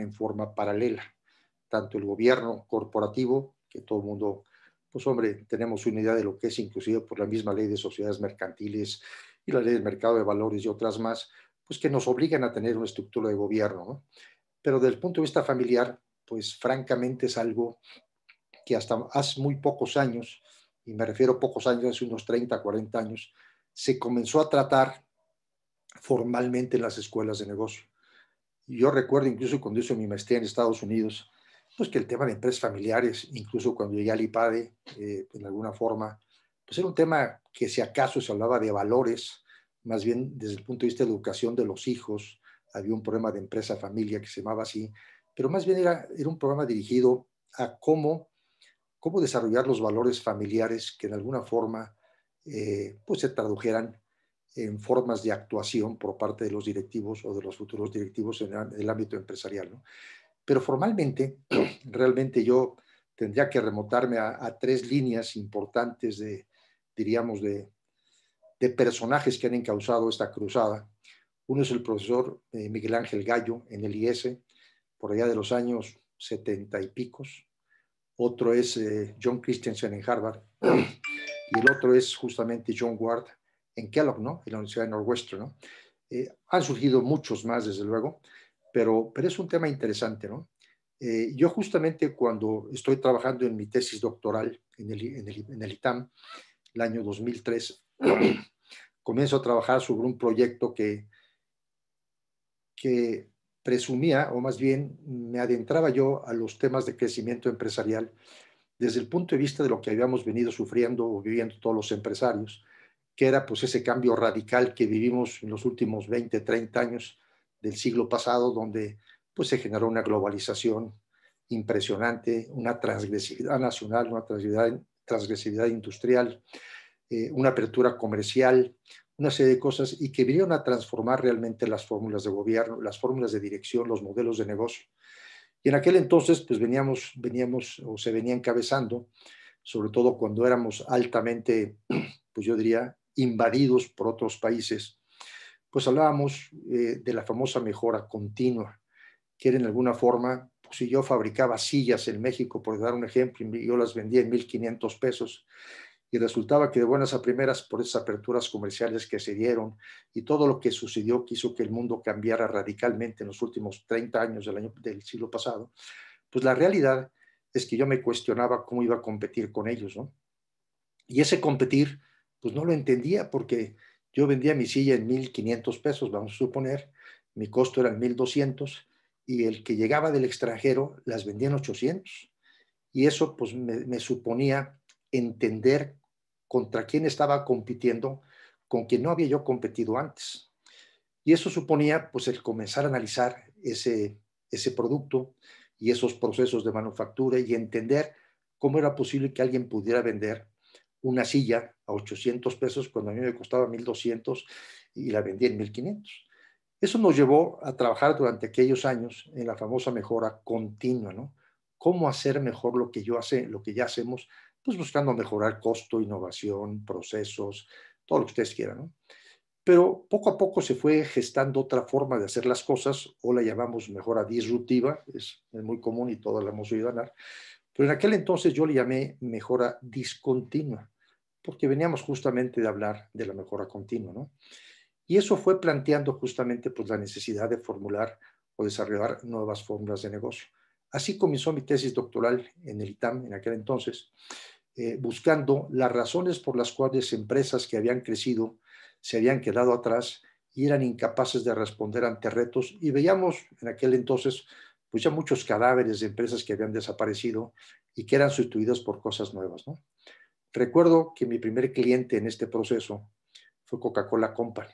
en forma paralela. Tanto el gobierno corporativo, que todo el mundo, pues hombre, tenemos una idea de lo que es, inclusive por la misma ley de sociedades mercantiles y la ley del mercado de valores y otras más, pues que nos obligan a tener una estructura de gobierno. Pero desde el punto de vista familiar, pues francamente es algo que hasta hace muy pocos años, y me refiero a pocos años, hace unos 30, 40 años, se comenzó a tratar formalmente en las escuelas de negocio. Yo recuerdo incluso cuando hice mi maestría en Estados Unidos, pues que el tema de empresas familiares, incluso cuando llegué al IPADE, eh, pues, en alguna forma, pues era un tema que si acaso se hablaba de valores, más bien desde el punto de vista de educación de los hijos, había un problema de empresa-familia que se llamaba así, pero más bien era, era un programa dirigido a cómo, cómo desarrollar los valores familiares que de alguna forma eh, pues se tradujeran en formas de actuación por parte de los directivos o de los futuros directivos en el ámbito empresarial. ¿no? Pero formalmente, realmente yo tendría que remontarme a, tres líneas importantes de, diríamos, de, de, personajes que han encauzado esta cruzada. Uno es el profesor eh, Miguel Ángel Gallo en el IES por allá de los años setenta y picos. Otro es eh, John Christensen en Harvard. Y el otro es justamente John Ward en Kellogg, ¿no? En la Universidad de Northwestern, ¿no? Eh, han surgido muchos más, desde luego, pero, pero es un tema interesante, ¿no? Eh, yo justamente cuando estoy trabajando en mi tesis doctoral en el, en en el ITAM, el año 2003, comienzo a trabajar sobre un proyecto que, que presumía, o más bien me adentraba yo a los temas de crecimiento empresarial desde el punto de vista de lo que habíamos venido sufriendo o viviendo todos los empresarios, que era pues ese cambio radical que vivimos en los últimos 20, 30 años del siglo pasado, donde pues se generó una globalización impresionante, una transgresividad nacional, una transgresividad, industrial, eh, una apertura comercial, una serie de cosas y que vinieron a transformar realmente las fórmulas de gobierno, las fórmulas de dirección, los modelos de negocio. Y en aquel entonces, pues veníamos, veníamos o se venía encabezando, sobre todo cuando éramos altamente, pues yo diría, invadidos por otros países, pues hablábamos eh, de la famosa mejora continua, que era en alguna forma, pues si yo fabricaba sillas en México, por dar un ejemplo, y yo las vendía en 1.500 pesos, y resultaba que de buenas a primeras, por esas aperturas comerciales que se dieron y todo lo que sucedió quiso que el mundo cambiara radicalmente en los últimos 30 años del, del siglo pasado, pues la realidad es que yo me cuestionaba cómo iba a competir con ellos, ¿no? Y ese competir pues no lo entendía porque yo vendía mi silla en 1.500 pesos, vamos a suponer, mi costo era 1.200 y el que llegaba del extranjero las vendía en 800. Y eso pues me, suponía entender contra quién estaba compitiendo, con quien no había yo competido antes. Y eso suponía pues el comenzar a analizar ese, ese producto y esos procesos de manufactura y entender cómo era posible que alguien pudiera vender una silla 800 pesos cuando a mí me costaba 1200 y la vendí en 1500. Eso nos llevó a trabajar durante aquellos años en la famosa mejora continua, ¿no? Cómo hacer mejor lo que yo hace, lo que ya hacemos, pues buscando mejorar costo, innovación, procesos, todo lo que ustedes quieran, ¿no? Pero poco a poco se fue gestando otra forma de hacer las cosas, o la llamamos mejora disruptiva, es, muy común y todas la hemos oído hablar, pero en aquel entonces yo le llamé mejora discontinua porque veníamos justamente de hablar de la mejora continua. ¿no? Y eso fue planteando justamente pues, la necesidad de formular o desarrollar nuevas fórmulas de negocio. Así comenzó mi tesis doctoral en el ITAM en aquel entonces, eh, buscando las razones por las cuales empresas que habían crecido se habían quedado atrás y eran incapaces de responder ante retos. Y veíamos en aquel entonces pues ya muchos cadáveres de empresas que habían desaparecido y que eran sustituidas por cosas nuevas. ¿no? Recuerdo que mi primer cliente en este proceso fue Coca-Cola Company.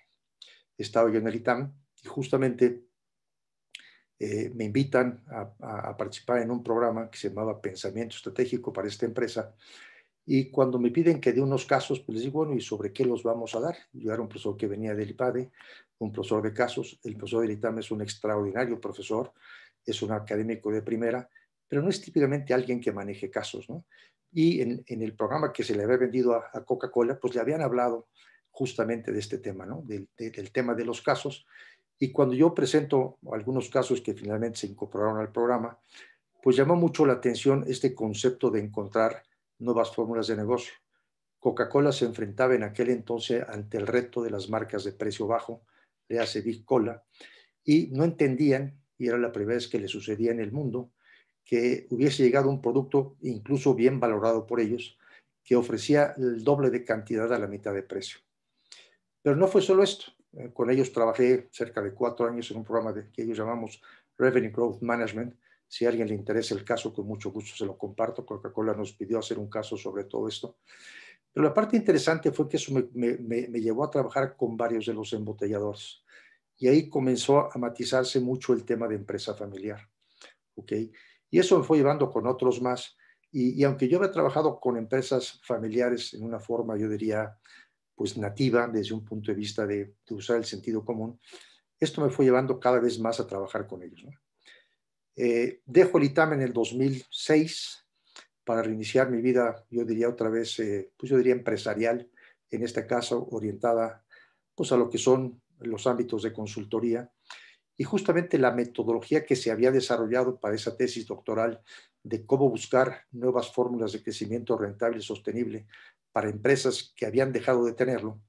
Estaba yo en el ITAM y justamente eh, me invitan a, participar en un programa que se llamaba Pensamiento Estratégico para esta empresa. Y cuando me piden que dé unos casos, pues les digo, bueno, ¿y sobre qué los vamos a dar? Yo era un profesor que venía del IPADE, un profesor de casos. El profesor del ITAM es un extraordinario profesor, es un académico de primera, pero no es típicamente alguien que maneje casos, ¿no? y en, el programa que se le había vendido a, Coca-Cola, pues le habían hablado justamente de este tema, ¿no? Del, del tema de los casos. Y cuando yo presento algunos casos que finalmente se incorporaron al programa, pues llamó mucho la atención este concepto de encontrar nuevas fórmulas de negocio. Coca-Cola se enfrentaba en aquel entonces ante el reto de las marcas de precio bajo, le hace Big Cola, y no entendían, y era la primera vez que le sucedía en el mundo, que hubiese llegado un producto incluso bien valorado por ellos, que ofrecía el doble de cantidad a la mitad de precio. Pero no fue solo esto. Eh, con ellos trabajé cerca de cuatro años en un programa que ellos llamamos Revenue Growth Management. Si a alguien le interesa el caso, con mucho gusto se lo comparto. Coca-Cola nos pidió hacer un caso sobre todo esto. Pero la parte interesante fue que eso me, llevó a trabajar con varios de los embotelladores. Y ahí comenzó a matizarse mucho el tema de empresa familiar. ¿Ok? Y eso me fue llevando con otros más. Y, aunque yo había trabajado con empresas familiares en una forma, yo diría, pues nativa, desde un punto de vista de, usar el sentido común, esto me fue llevando cada vez más a trabajar con ellos. Eh, dejo el ITAM en el 2006 para reiniciar mi vida, yo diría otra vez, eh, pues yo diría empresarial, en este caso orientada pues a lo que son los ámbitos de consultoría y justamente la metodología que se había desarrollado para esa tesis doctoral de cómo buscar nuevas fórmulas de crecimiento rentable y sostenible para empresas que habían dejado de tenerlo,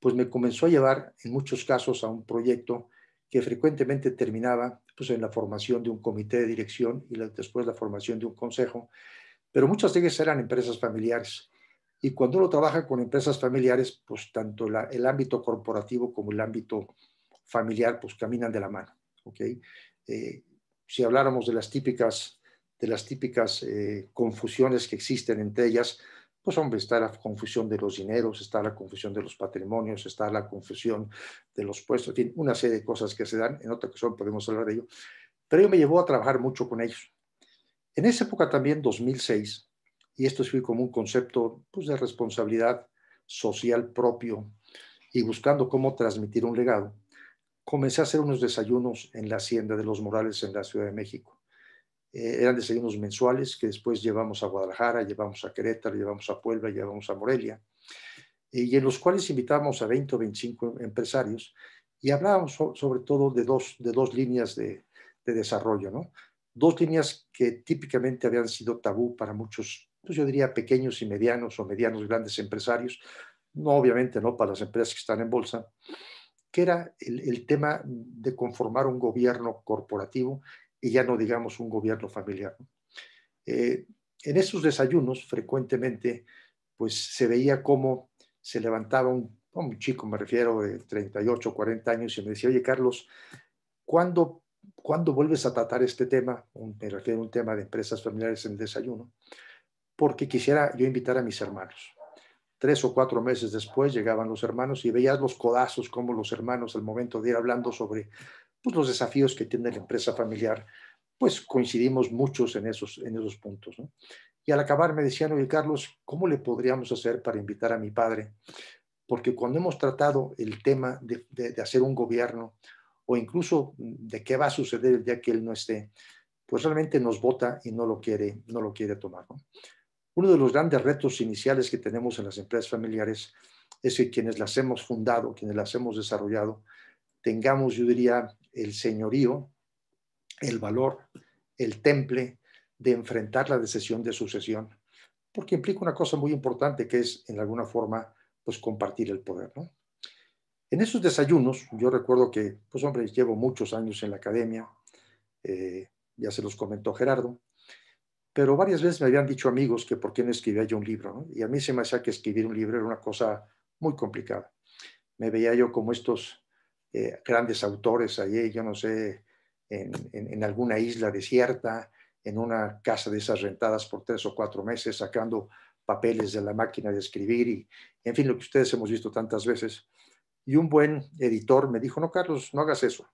pues me comenzó a llevar en muchos casos a un proyecto que frecuentemente terminaba pues, en la formación de un comité de dirección y después la formación de un consejo, pero muchas de ellas eran empresas familiares. Y cuando uno trabaja con empresas familiares, pues tanto el ámbito corporativo como el ámbito familiar pues caminan de la mano. ¿okay? Eh, si habláramos de las típicas, de las típicas eh, confusiones que existen entre ellas, pues hombre, está la confusión de los dineros, está la confusión de los patrimonios, está la confusión de los puestos, en fin, una serie de cosas que se dan, en otra ocasión podemos hablar de ello, pero ello me llevó a trabajar mucho con ellos. En esa época también, 2006, y esto fue como un concepto pues, de responsabilidad social propio y buscando cómo transmitir un legado, comencé a hacer unos desayunos en la hacienda de los Morales en la Ciudad de México. Eh, eran desayunos mensuales que después llevamos a Guadalajara, llevamos a Querétaro, llevamos a Puebla, llevamos a Morelia, eh, y en los cuales invitábamos a 20 o 25 empresarios y hablábamos sobre todo de dos, de dos líneas de, desarrollo, ¿no? Dos líneas que típicamente habían sido tabú para muchos, pues yo diría pequeños y medianos o medianos grandes empresarios, no obviamente no para las empresas que están en bolsa, que era el, tema de conformar un gobierno corporativo y ya no digamos un gobierno familiar. Eh, en esos desayunos frecuentemente pues se veía cómo se levantaba un, chico, me refiero de 38, 40 años, y me decía, oye Carlos, ¿cuándo, ¿cuándo vuelves a tratar este tema? me refiero a un tema de empresas familiares en desayuno, porque quisiera yo invitar a mis hermanos. Tres o cuatro meses después llegaban los hermanos y veías los codazos como los hermanos al momento de ir hablando sobre pues, los desafíos que tiene la empresa familiar, pues coincidimos muchos en esos, en esos puntos. Y al acabar me decían, oye Carlos, ¿cómo le podríamos hacer para invitar a mi padre? Porque cuando hemos tratado el tema de, hacer un gobierno o incluso de qué va a suceder el día que él no esté, pues realmente nos vota y no lo quiere, no lo quiere tomar. ¿no? Uno de los grandes retos iniciales que tenemos en las empresas familiares es que quienes las hemos fundado, quienes las hemos desarrollado, tengamos, yo diría, el señorío, el valor, el temple de enfrentar la decisión de sucesión, porque implica una cosa muy importante que es, en alguna forma, pues compartir el poder, En esos desayunos, yo recuerdo que, pues hombre, llevo muchos años en la academia, eh, ya se los comentó Gerardo, pero varias veces me habían dicho amigos que por qué no escribía yo un libro, y a mí se me hacía que escribir un libro era una cosa muy complicada. Me veía yo como estos eh, grandes autores allí, yo no sé, en, en, alguna isla desierta, en una casa de esas rentadas por tres o cuatro meses, sacando papeles de la máquina de escribir y, en fin, lo que ustedes hemos visto tantas veces. Y un buen editor me dijo, no, Carlos, no hagas eso.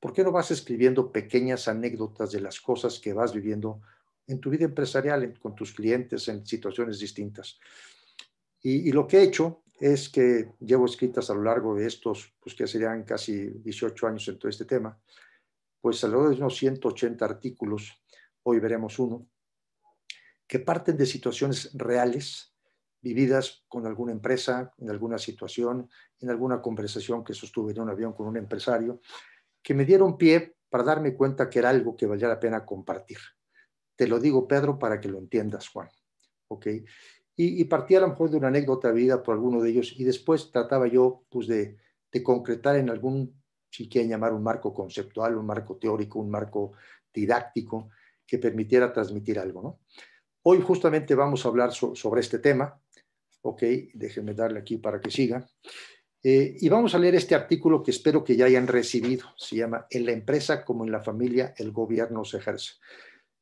¿Por qué no vas escribiendo pequeñas anécdotas de las cosas que vas viviendo en tu vida empresarial, con tus clientes, en situaciones distintas. Y, lo que he hecho es que llevo escritas a lo largo de estos, pues que serían casi 18 años en todo este tema, pues alrededor de unos 180 artículos, hoy veremos uno, que parten de situaciones reales vividas con alguna empresa, en alguna situación, en alguna conversación que sostuve en un avión con un empresario, que me dieron pie para darme cuenta que era algo que valía la pena compartir. Te lo digo, Pedro, para que lo entiendas, Juan. ¿Ok? Y, partía a lo mejor de una anécdota vida por alguno de ellos y después trataba yo pues, de, concretar en algún, si quieren llamar un marco conceptual, un marco teórico, un marco didáctico que permitiera transmitir algo. ¿no? Hoy justamente vamos a hablar sobre este tema. Ok, déjenme darle aquí para que siga. Eh, y vamos a leer este artículo que espero que ya hayan recibido. Se llama En la empresa como en la familia, el gobierno se ejerce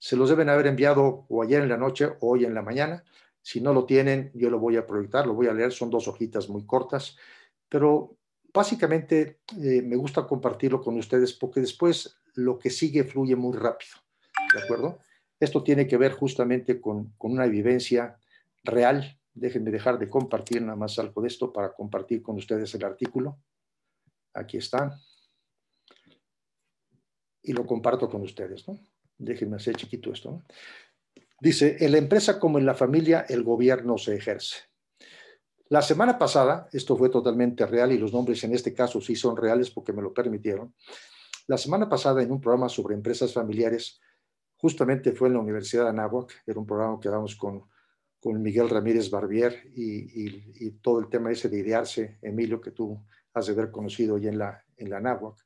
se los deben haber enviado o ayer en la noche o hoy en la mañana. Si no lo tienen, yo lo voy a proyectar, lo voy a leer, son dos hojitas muy cortas, pero básicamente eh, me gusta compartirlo con ustedes porque después lo que sigue fluye muy rápido, ¿de acuerdo? Esto tiene que ver justamente con, con una vivencia real. Déjenme dejar de compartir nada más algo de esto para compartir con ustedes el artículo. Aquí está. Y lo comparto con ustedes, ¿no? Déjenme hacer chiquito esto. Dice, en la empresa como en la familia, el gobierno se ejerce. La semana pasada, esto fue totalmente real y los nombres en este caso sí son reales porque me lo permitieron. La semana pasada, en un programa sobre empresas familiares, justamente fue en la Universidad de Anáhuac, era un programa que dábamos con, con Miguel Ramírez Barbier y, todo el tema ese de idearse, Emilio, que tú has de haber conocido ya en la, en la Anáhuac.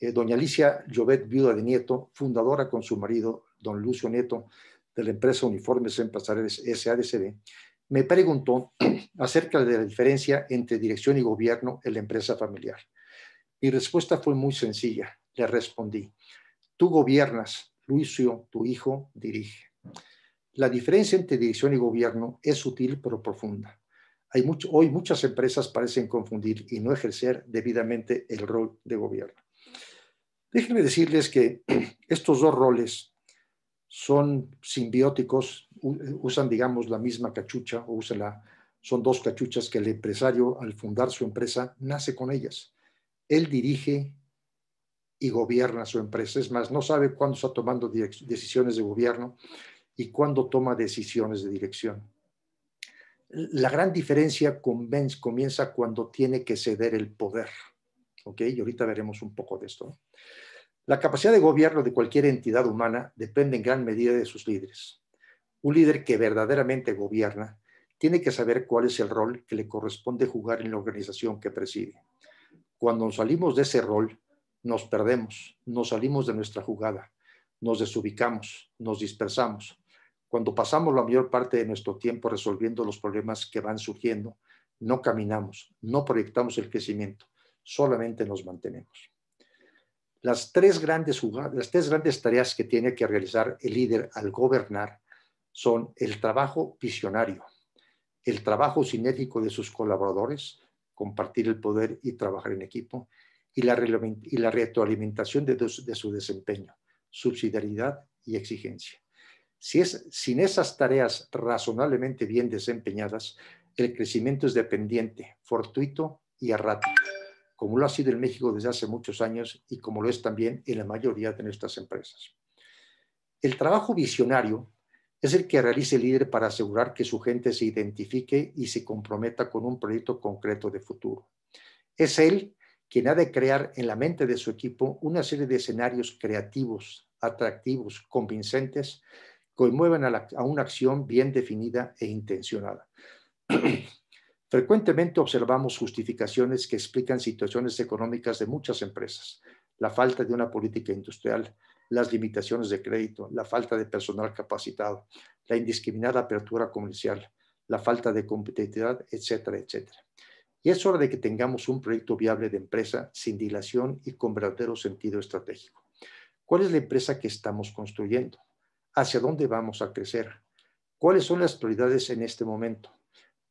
Eh, doña Alicia Llobet, viuda de Nieto, fundadora con su marido, don Lucio Nieto, de la empresa Uniformes Empresariales SADCB, me preguntó acerca de la diferencia entre dirección y gobierno en la empresa familiar. Mi respuesta fue muy sencilla. Le respondí, tú gobiernas, Lucio, tu hijo, dirige. La diferencia entre dirección y gobierno es sutil pero profunda. hoy muchas empresas parecen confundir y no ejercer debidamente el rol de gobierno. Déjenme decirles que estos dos roles son simbióticos, usan, digamos, la misma cachucha o la, son dos cachuchas que el empresario al fundar su empresa nace con ellas. Él dirige y gobierna su empresa. Es más, no sabe cuándo está tomando decisiones de gobierno y cuándo toma decisiones de dirección. La gran diferencia comienza cuando tiene que ceder el poder. Y ahorita veremos un poco de esto. La capacidad de gobierno de cualquier entidad humana depende en gran medida de sus líderes. Un líder que verdaderamente gobierna tiene que saber cuál es el rol que le corresponde jugar en la organización que preside. Cuando salimos de ese rol, nos perdemos, nos salimos de nuestra jugada, nos desubicamos, nos dispersamos. Cuando pasamos la mayor parte de nuestro tiempo resolviendo los problemas que van surgiendo, no caminamos, no proyectamos el crecimiento, solamente nos mantenemos. Las tres grandes, las tres grandes tareas que tiene que realizar el líder al gobernar son el trabajo visionario, el trabajo cinético de sus colaboradores, compartir el poder y trabajar en equipo, y la, y la retroalimentación de, de su desempeño, subsidiariedad y exigencia. Si es, sin esas tareas razonablemente bien desempeñadas, el crecimiento es dependiente, fortuito y errático como lo ha sido en México desde hace muchos años y como lo es también en la mayoría de nuestras empresas. El trabajo visionario es el que realiza el líder para asegurar que su gente se identifique y se comprometa con un proyecto concreto de futuro. Es él quien ha de crear en la mente de su equipo una serie de escenarios creativos, atractivos, convincentes, que muevan a, a una acción bien definida e intencionada. Frecuentemente observamos justificaciones que explican situaciones económicas de muchas empresas, la falta de una política industrial, las limitaciones de crédito, la falta de personal capacitado, la indiscriminada apertura comercial, la falta de competitividad, etcétera, etcétera. Y es hora de que tengamos un proyecto viable de empresa sin dilación y con verdadero sentido estratégico. ¿Cuál es la empresa que estamos construyendo? ¿Hacia dónde vamos a crecer? ¿Cuáles son las prioridades en este momento?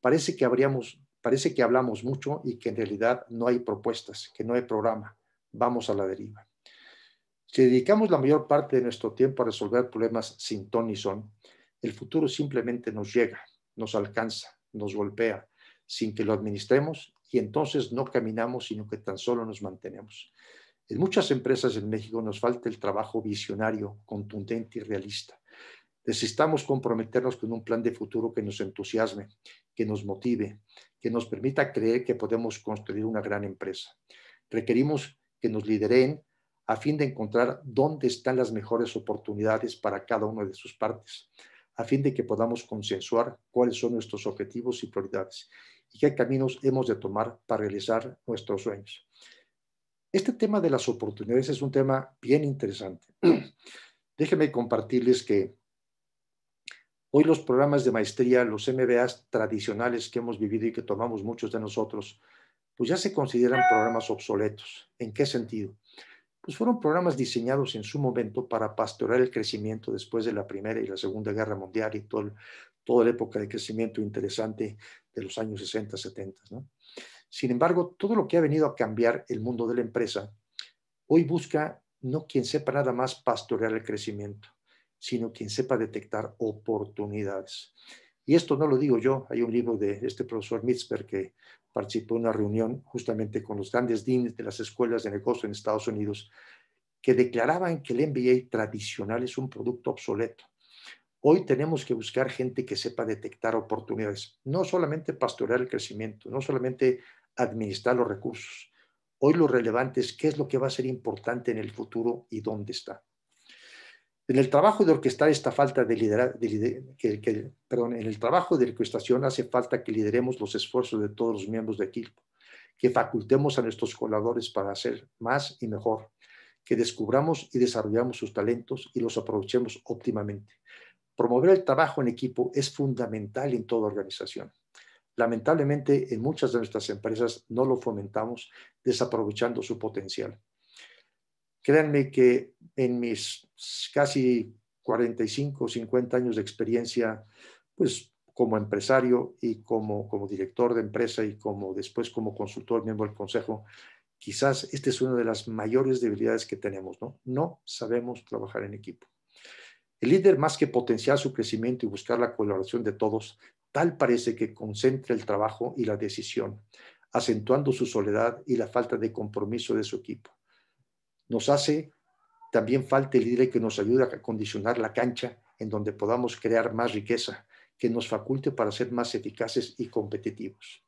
parece que habríamos, parece que hablamos mucho y que en realidad no hay propuestas, que no hay programa. Vamos a la deriva. Si dedicamos la mayor parte de nuestro tiempo a resolver problemas sin ton ni son, el futuro simplemente nos llega, nos alcanza, nos golpea, sin que lo administremos y entonces no caminamos, sino que tan solo nos mantenemos. En muchas empresas en México nos falta el trabajo visionario, contundente y realista. Necesitamos comprometernos con un plan de futuro que nos entusiasme, que nos motive, que nos permita creer que podemos construir una gran empresa. Requerimos que nos lideren a fin de encontrar dónde están las mejores oportunidades para cada una de sus partes, a fin de que podamos consensuar cuáles son nuestros objetivos y prioridades y qué caminos hemos de tomar para realizar nuestros sueños. Este tema de las oportunidades es un tema bien interesante. Déjenme compartirles que Hoy los programas de maestría, los MBAs tradicionales que hemos vivido y que tomamos muchos de nosotros, pues ya se consideran programas obsoletos. ¿En qué sentido? Pues fueron programas diseñados en su momento para pastorear el crecimiento después de la Primera y la Segunda Guerra Mundial y todo toda la época de crecimiento interesante de los años 60, 70. Sin embargo, todo lo que ha venido a cambiar el mundo de la empresa, hoy busca no quien sepa nada más pastorear el crecimiento sino quien sepa detectar oportunidades. Y esto no lo digo yo, hay un libro de este profesor Mitzberg que participó en una reunión justamente con los grandes de las escuelas de negocio en Estados Unidos, que declaraban que el MBA tradicional es un producto obsoleto. Hoy tenemos que buscar gente que sepa detectar oportunidades, no solamente pastorear el crecimiento, no solamente administrar los recursos. Hoy lo relevante es qué es lo que va a ser importante en el futuro y dónde está. En el trabajo de orquestar esta falta de en el trabajo de orquestación hace falta que lideremos los esfuerzos de todos los miembros de equipo, que facultemos a nuestros colaboradores para hacer más y mejor, que descubramos y desarrollamos sus talentos y los aprovechemos óptimamente. Promover el trabajo en equipo es fundamental en toda organización. Lamentablemente, en muchas de nuestras empresas no lo fomentamos, desaprovechando su potencial. Créanme que en mis casi 45 o 50 años de experiencia, pues como empresario y como, como director de empresa y como después como consultor, miembro del consejo, quizás esta es una de las mayores debilidades que tenemos, ¿no? No sabemos trabajar en equipo. El líder, más que potenciar su crecimiento y buscar la colaboración de todos, tal parece que concentra el trabajo y la decisión, acentuando su soledad y la falta de compromiso de su equipo nos hace también falta el líder que nos ayude a condicionar la cancha en donde podamos crear más riqueza, que nos faculte para ser más eficaces y competitivos.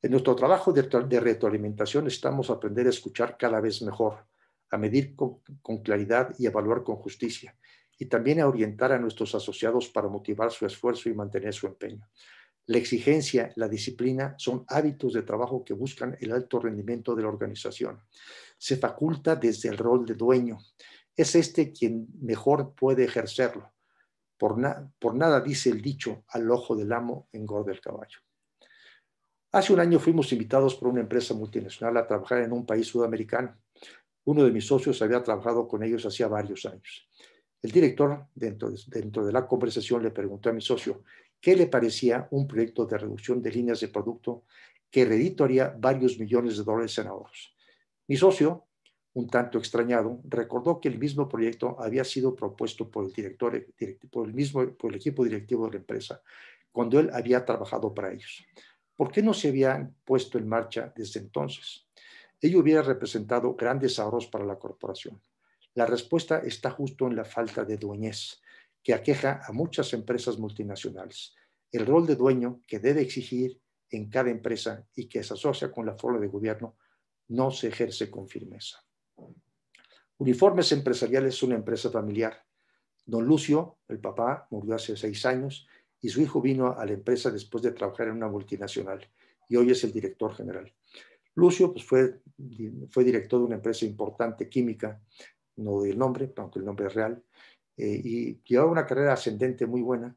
En nuestro trabajo de, retroalimentación estamos a aprender a escuchar cada vez mejor, a medir con, con claridad y evaluar con justicia, y también a orientar a nuestros asociados para motivar su esfuerzo y mantener su empeño. La exigencia, la disciplina son hábitos de trabajo que buscan el alto rendimiento de la organización se faculta desde el rol de dueño. Es este quien mejor puede ejercerlo. Por, nada dice el dicho, al ojo del amo engorda el caballo. Hace un año fuimos invitados por una empresa multinacional a trabajar en un país sudamericano. Uno de mis socios había trabajado con ellos hacía varios años. El director, dentro de, la conversación, le preguntó a mi socio qué le parecía un proyecto de reducción de líneas de producto que redituaría varios millones de dólares en ahorros. Mi socio, un tanto extrañado, recordó que el mismo proyecto había sido propuesto por el, director, por el, mismo, por el equipo directivo de la empresa, cuando él había trabajado para ellos. ¿Por qué no se habían puesto en marcha desde entonces? Ello hubiera representado grandes ahorros para la corporación. La respuesta está justo en la falta de dueñez que aqueja a muchas empresas multinacionales. El rol de dueño que debe exigir en cada empresa y que se asocia con la forma de gobierno no se ejerce con firmeza. Uniformes Empresariales es una empresa familiar. Don Lucio, el papá, murió hace seis años y su hijo vino a la empresa después de trabajar en una multinacional y hoy es el director general. Lucio pues, fue, fue director de una empresa importante química, no doy el nombre, aunque el nombre es real, eh, y llevaba una carrera ascendente muy buena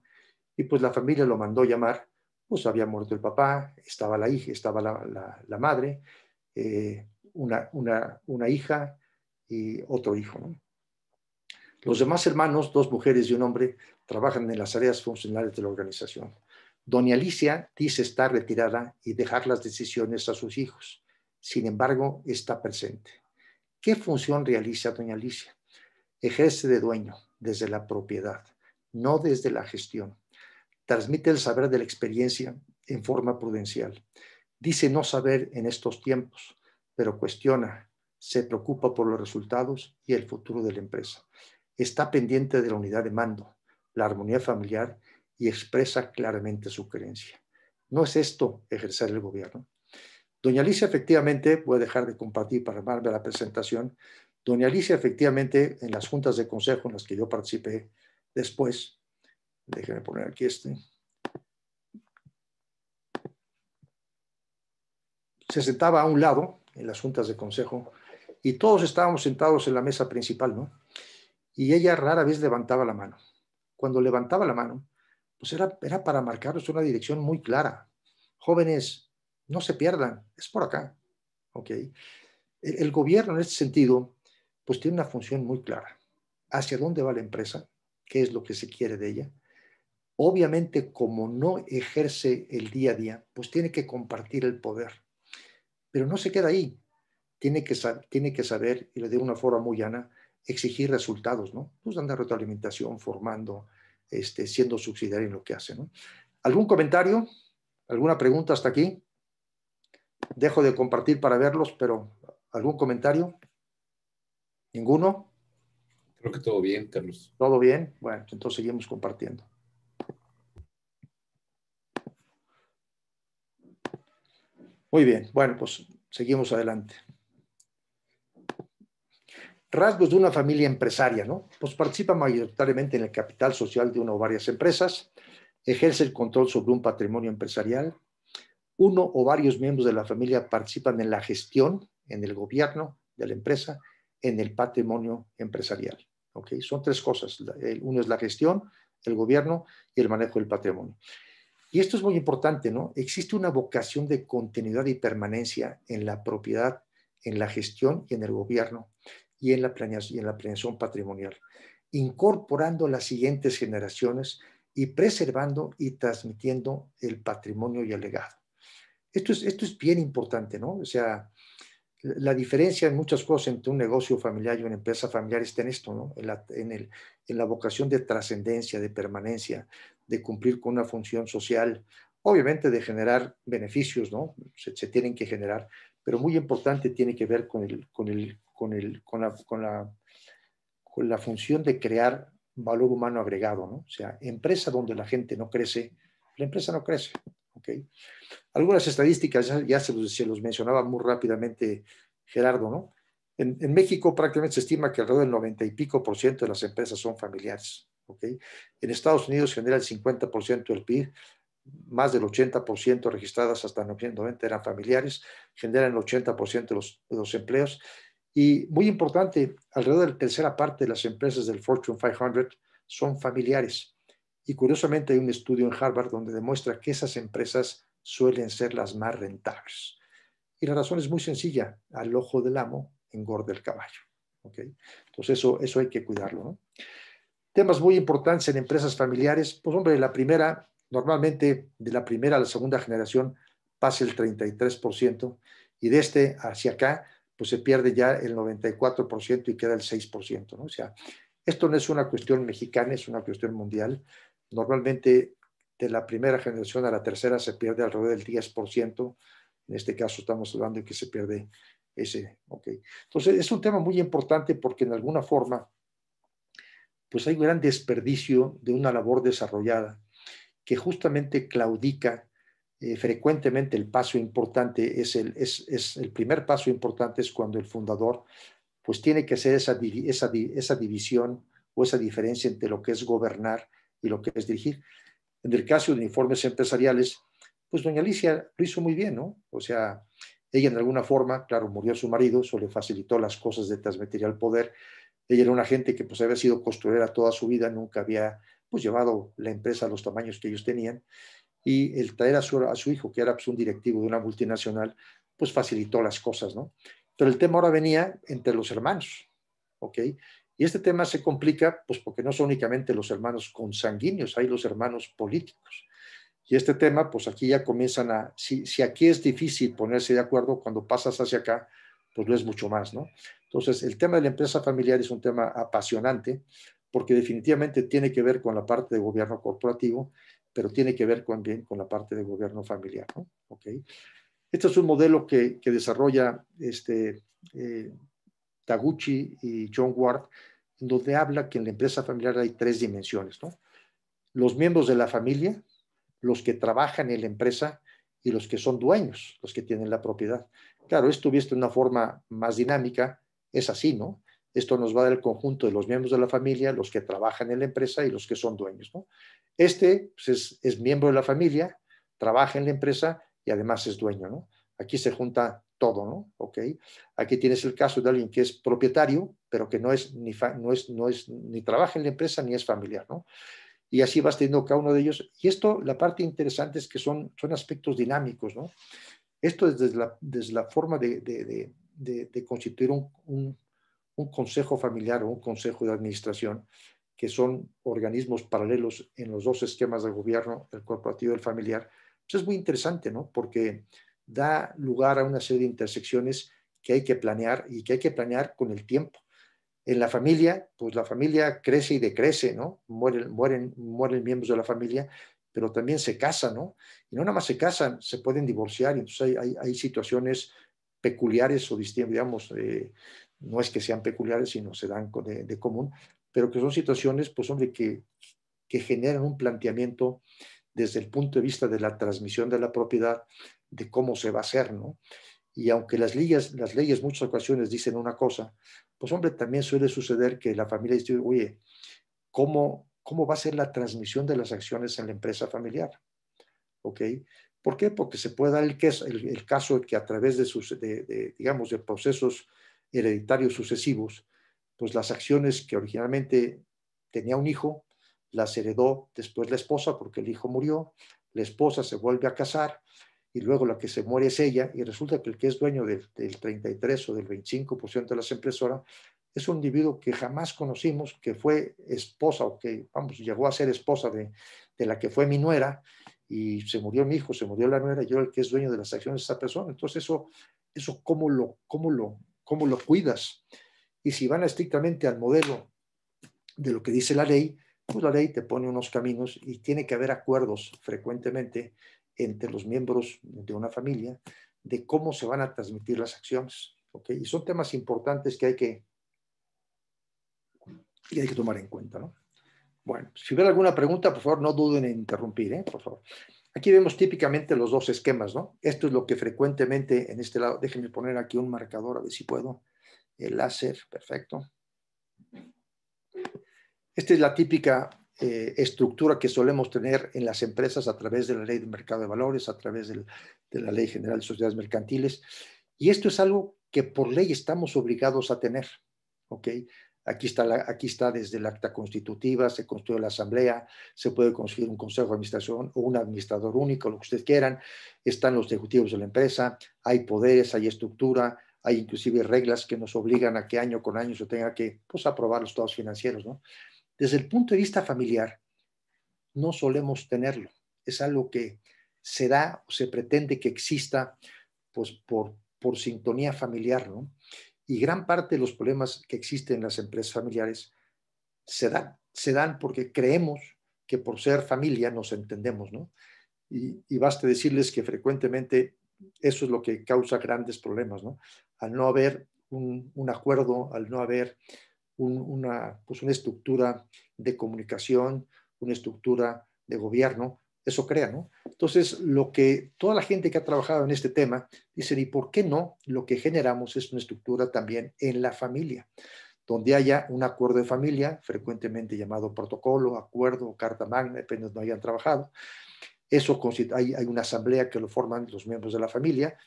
y pues la familia lo mandó llamar, pues había muerto el papá, estaba la hija, estaba la, la madre, eh, una, hija y otro hijo. Los demás hermanos, dos mujeres y un hombre, trabajan en las áreas funcionales de la organización. Doña Alicia dice estar retirada y dejar las decisiones a sus hijos. Sin embargo, está presente. ¿Qué función realiza Doña Alicia? Ejerce de dueño desde la propiedad, no desde la gestión. Transmite el saber de la experiencia en forma prudencial. Dice no saber en estos tiempos, pero cuestiona, se preocupa por los resultados y el futuro de la empresa. Está pendiente de la unidad de mando, la armonía familiar y expresa claramente su creencia. No es esto ejercer el gobierno. Doña Alicia efectivamente, voy a dejar de compartir para armarme la presentación, doña Alicia efectivamente en las juntas de consejo en las que yo participé después, déjenme poner aquí este, se sentaba a un lado en las juntas de consejo y todos estábamos sentados en la mesa principal, ¿no? Y ella rara vez levantaba la mano. Cuando levantaba la mano, pues era, era para marcarnos una dirección muy clara. Jóvenes, no se pierdan, es por acá, ¿ok? El, el gobierno en este sentido, pues tiene una función muy clara. ¿Hacia dónde va la empresa? ¿Qué es lo que se quiere de ella? Obviamente, como no ejerce el día a día, pues tiene que compartir el poder pero no se queda ahí. Tiene que, saber, y le digo de una forma muy llana, exigir resultados, ¿no? Pues andar retroalimentación, formando, este, siendo subsidiario en lo que hace, ¿no? ¿Algún comentario? ¿Alguna pregunta hasta aquí? Dejo de compartir para verlos, pero ¿algún comentario? ¿Ninguno? Creo que todo bien, Carlos. Todo bien. Bueno, entonces seguimos compartiendo. Muy bien, bueno, pues seguimos adelante. Rasgos de una familia empresaria, ¿no? Pues participa mayoritariamente en el capital social de una o varias empresas, ejerce el control sobre un patrimonio empresarial, uno o varios miembros de la familia participan en la gestión, en el gobierno de la empresa, en el patrimonio empresarial. ¿ok? Son tres cosas. Uno es la gestión, el gobierno y el manejo del patrimonio. Y esto es muy importante, ¿no? Existe una vocación de continuidad y permanencia en la propiedad, en la gestión y en el gobierno y en la planeación, y en la patrimonial, incorporando las siguientes generaciones y preservando y transmitiendo el patrimonio y el legado. Esto es, esto es bien importante, ¿no? O sea, la diferencia en muchas cosas entre un negocio familiar y una empresa familiar está en esto, ¿no? En la, en la vocación de trascendencia, de permanencia, de cumplir con una función social, obviamente de generar beneficios, ¿no? Se, tienen que generar, pero muy importante tiene que ver con, con, con, la, función de crear valor humano agregado, ¿no? O sea, empresa donde la gente no crece, la empresa no crece, ¿ok? Algunas estadísticas, ya, se, los, mencionaba muy rápidamente Gerardo, ¿no? En, México prácticamente se estima que alrededor del 90 y pico por ciento de las empresas son familiares. En Estados Unidos genera el 50% del PIB, más del 80% registradas hasta 1990 eran familiares, generan el 80% de los, empleos. Y muy importante, alrededor de la tercera parte de las empresas del Fortune 500 son familiares. Y curiosamente hay un estudio en Harvard donde demuestra que esas empresas suelen ser las más rentables. Y la razón es muy sencilla, al ojo del amo engorda el caballo. Entonces eso, eso hay que cuidarlo. ¿no? Temas muy importantes en empresas familiares, pues hombre, la primera, normalmente de la primera a la segunda generación pasa el 33% y de este hacia acá, pues se pierde ya el 94% y queda el 6%, ¿no? O sea, esto no es una cuestión mexicana, es una cuestión mundial. Normalmente de la primera generación a la tercera se pierde alrededor del 10%. En este caso estamos hablando de que se pierde ese. ok Entonces es un tema muy importante porque en alguna forma pues hay un gran desperdicio de una labor desarrollada que justamente claudica eh, frecuentemente el paso importante, es el, es, es el, primer paso importante es cuando el fundador pues tiene que hacer esa, esa, esa división o esa diferencia entre lo que es gobernar y lo que es dirigir. En el caso de informes empresariales, pues doña Alicia lo hizo muy bien, ¿no? O sea, ella en alguna forma, claro, murió su marido, eso le facilitó las cosas de transmitir al poder, ella era una gente que pues había sido costurera toda su vida, nunca había pues llevado la empresa a los tamaños que ellos tenían y el traer a su, hijo, que era pues, un directivo de una multinacional, pues facilitó las cosas, ¿no? Pero el tema ahora venía entre los hermanos, ¿ok? Y este tema se complica, pues porque no son únicamente los hermanos consanguíneos, hay los hermanos políticos. Y este tema, pues aquí ya comienzan a, si, aquí es difícil ponerse de acuerdo, cuando pasas hacia acá, pues lo es mucho más, ¿no? Entonces, el tema de la empresa familiar es un tema apasionante porque definitivamente tiene que ver con la parte de gobierno corporativo, pero tiene que ver también con la parte de gobierno familiar. ¿no? Este es un modelo que, desarrolla este, eh, Taguchi y John Ward, donde habla que en la empresa familiar hay tres dimensiones. ¿no? Los miembros de la familia, los que trabajan en la empresa y los que son dueños, los que tienen la propiedad. Claro, esto viste una forma más dinámica, es así, ¿no? Esto nos va a dar el conjunto de los miembros de la familia, los que trabajan en la empresa y los que son dueños. ¿no? Este pues, es, miembro de la familia, trabaja en la empresa y además es dueño. ¿no? Aquí se junta todo. ¿no? ¿Ok? Aquí tienes el caso de alguien que es propietario, pero que no es ni, no es, no es, ni trabaja en la empresa ni es familiar. ¿no? Y así vas teniendo cada uno de ellos. Y esto, la parte interesante es que son, son aspectos dinámicos. ¿no? Esto es desde la, forma de de, constituir un, consejo familiar o un consejo de administración, que son organismos paralelos en los dos esquemas de gobierno, el corporativo y el familiar, Eso pues es muy interesante, ¿no? Porque da lugar a una serie de intersecciones que hay que planear y que hay que planear con el tiempo. En la familia, pues la familia crece y decrece, ¿no? Mueren, mueren, miembros de la familia, pero también se casan, ¿no? Y no nada más se casan, se pueden divorciar, entonces hay, hay, hay situaciones peculiares o digamos, eh, no es que sean peculiares, sino se dan de, común, pero que son situaciones, pues hombre, que, generan un planteamiento desde el punto de vista de la transmisión de la propiedad, de cómo se va a hacer, ¿no? Y aunque las leyes, las leyes muchas ocasiones dicen una cosa, pues hombre, también suele suceder que la familia dice, oye, ¿cómo, cómo va a ser la transmisión de las acciones en la empresa familiar? ¿Ok? ¿Por qué? Porque se puede dar el, caso el, el caso que a través de, sus, digamos, de procesos hereditarios sucesivos, pues las acciones que originalmente tenía un hijo, las heredó después la esposa porque el hijo murió, la esposa se vuelve a casar y luego la que se muere es ella y resulta que el que es dueño del, 33 o del 25% de las empresas es un individuo que jamás conocimos, que fue esposa o que, vamos, llegó a ser esposa de, de la que fue mi nuera y se murió mi hijo, se murió la nuera, yo el que es dueño de las acciones de esa persona. Entonces eso, eso ¿cómo, lo, cómo, lo, ¿cómo lo cuidas? Y si van estrictamente al modelo de lo que dice la ley, pues la ley te pone unos caminos y tiene que haber acuerdos frecuentemente entre los miembros de una familia de cómo se van a transmitir las acciones. ¿okay? Y son temas importantes que hay que, hay que tomar en cuenta. ¿no? Bueno, si hubiera alguna pregunta, por favor, no duden en interrumpir, ¿eh? por favor. Aquí vemos típicamente los dos esquemas, ¿no? Esto es lo que frecuentemente en este lado, déjenme poner aquí un marcador, a ver si puedo, el láser, perfecto. Esta es la típica eh, estructura que solemos tener en las empresas a través de la ley de mercado de valores, a través de la ley general de sociedades mercantiles. Y esto es algo que por ley estamos obligados a tener. ¿ok? Aquí está, aquí está desde el acta constitutiva, se construye la asamblea, se puede conseguir un consejo de administración o un administrador único, lo que ustedes quieran. Están los ejecutivos de la empresa, hay poderes, hay estructura, hay inclusive reglas que nos obligan a que año con año se tenga que pues, aprobar los estados financieros. ¿no? Desde el punto de vista familiar, no solemos tenerlo. Es algo que se da o se pretende que exista pues, por, por sintonía familiar. ¿no? Y gran parte de los problemas que existen en las empresas familiares se dan, se dan porque creemos que por ser familia nos entendemos, ¿no? Y, basta decirles que frecuentemente eso es lo que causa grandes problemas, ¿no? Al no haber un, acuerdo, al no haber pues, una estructura de comunicación, una estructura de gobierno eso crea, ¿no? Entonces, lo que toda la gente que ha trabajado en este tema dice, ¿y por qué no? Lo que generamos es una estructura también en la familia, donde haya un acuerdo de familia, frecuentemente llamado protocolo, acuerdo carta magna, depende de donde hayan trabajado. Eso hay, hay una asamblea que lo forman los miembros de la familia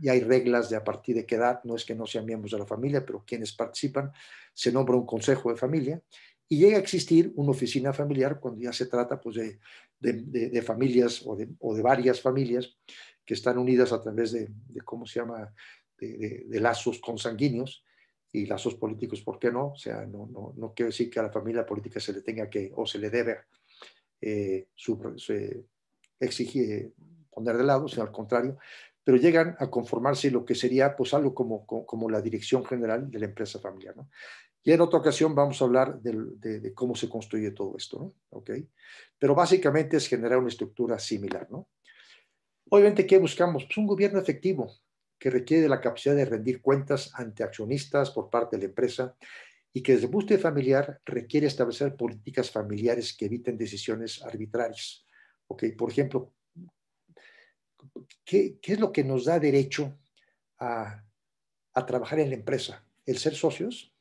y hay reglas de a partir de qué edad, no es que no sean miembros de la familia, pero quienes participan, se nombra un consejo de familia y llega a existir una oficina familiar cuando ya se trata pues, de, familias o de, varias familias que están unidas a través de, ¿cómo se llama?, de, lazos consanguíneos y lazos políticos, ¿por qué no? O sea, no, no, quiero decir que a la familia política se le tenga que o se le debe eh, exigir eh, poner de lado, sino al contrario, pero llegan a conformarse lo que sería pues algo como, como la dirección general de la empresa familiar. ¿no? Y en otra ocasión vamos a hablar de, cómo se construye todo esto, ¿no? Pero básicamente es generar una estructura similar, ¿no? Obviamente, ¿qué buscamos? Pues un gobierno efectivo que requiere de la capacidad de rendir cuentas ante accionistas por parte de la empresa y que desde el punto de familiar requiere establecer políticas familiares que eviten decisiones arbitrarias. ¿ok? Por ejemplo, ¿qué, es lo que nos da derecho a trabajar en la empresa? ¿El ser socios?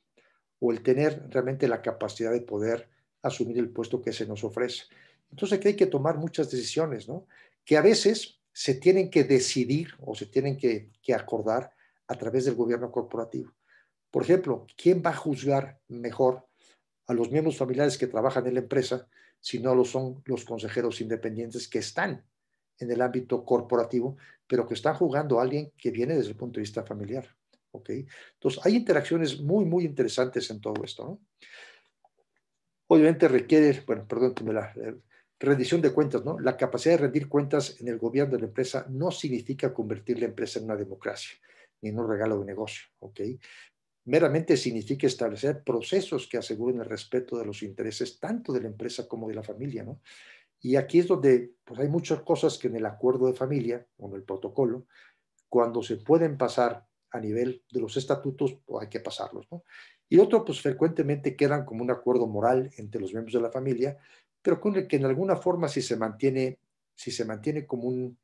o el tener realmente la capacidad de poder asumir el puesto que se nos ofrece. Entonces aquí hay que tomar muchas decisiones, ¿no? Que a veces se tienen que decidir o se tienen que, que acordar a través del gobierno corporativo. Por ejemplo, ¿quién va a juzgar mejor a los miembros familiares que trabajan en la empresa si no lo son los consejeros independientes que están en el ámbito corporativo, pero que están jugando a alguien que viene desde el punto de vista familiar? ¿ok? Entonces, hay interacciones muy, muy interesantes en todo esto, ¿no? Obviamente requiere, bueno, perdón, la eh, rendición de cuentas, ¿no? La capacidad de rendir cuentas en el gobierno de la empresa no significa convertir la empresa en una democracia, ni en un regalo de negocio, ¿ok? meramente significa establecer procesos que aseguren el respeto de los intereses tanto de la empresa como de la familia, ¿no? Y aquí es donde pues, hay muchas cosas que en el acuerdo de familia o en el protocolo, cuando se pueden pasar a nivel de los estatutos, pues, hay que pasarlos. Y otro, pues frecuentemente quedan como un acuerdo moral entre los miembros de la familia, pero con el que en alguna forma si se mantiene, si se mantiene como, un,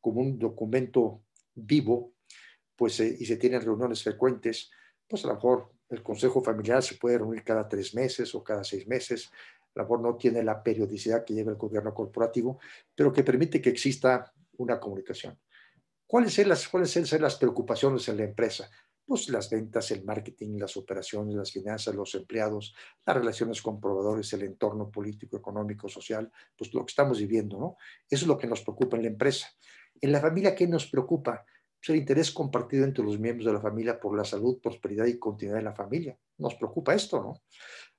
como un documento vivo, pues eh, y se tienen reuniones frecuentes, pues a lo mejor el consejo familiar se puede reunir cada tres meses o cada seis meses, a lo mejor no tiene la periodicidad que lleva el gobierno corporativo, pero que permite que exista una comunicación. ¿Cuáles son, las, ¿Cuáles las preocupaciones en la empresa? Pues las ventas, el marketing, las operaciones, las finanzas, los empleados, las relaciones con proveedores, el entorno político, económico, social, pues lo que estamos viviendo, ¿no? Eso es lo que nos preocupa en la empresa. En la familia, ¿qué nos preocupa? Pues el interés compartido entre los miembros de la familia por la salud, prosperidad y continuidad de la familia. Nos preocupa esto, ¿no?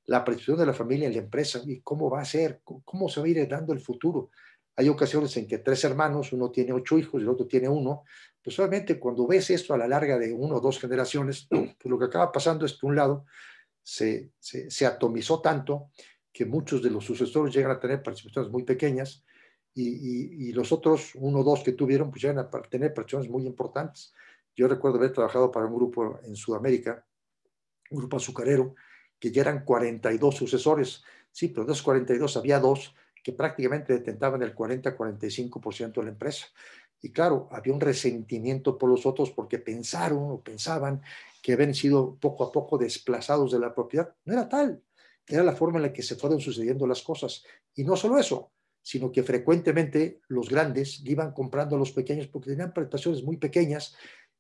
La participación de la familia en la empresa y cómo va a ser, cómo se va a ir dando el futuro. Hay ocasiones en que tres hermanos, uno tiene ocho hijos y el otro tiene uno, pues obviamente cuando ves esto a la larga de una o dos generaciones, pues lo que acaba pasando es que un lado se, atomizó tanto que muchos de los sucesores llegan a tener participaciones muy pequeñas y, y los otros uno o dos que tuvieron pues llegan a tener participaciones muy importantes. Yo recuerdo haber trabajado para un grupo en Sudamérica, un grupo azucarero, que ya eran 42 sucesores. Sí, pero de esos 42 había dos que prácticamente detentaban el 40-45% de la empresa. Y claro, había un resentimiento por los otros porque pensaron o pensaban que habían sido poco a poco desplazados de la propiedad. No era tal, era la forma en la que se fueron sucediendo las cosas. Y no solo eso, sino que frecuentemente los grandes iban comprando a los pequeños porque tenían prestaciones muy pequeñas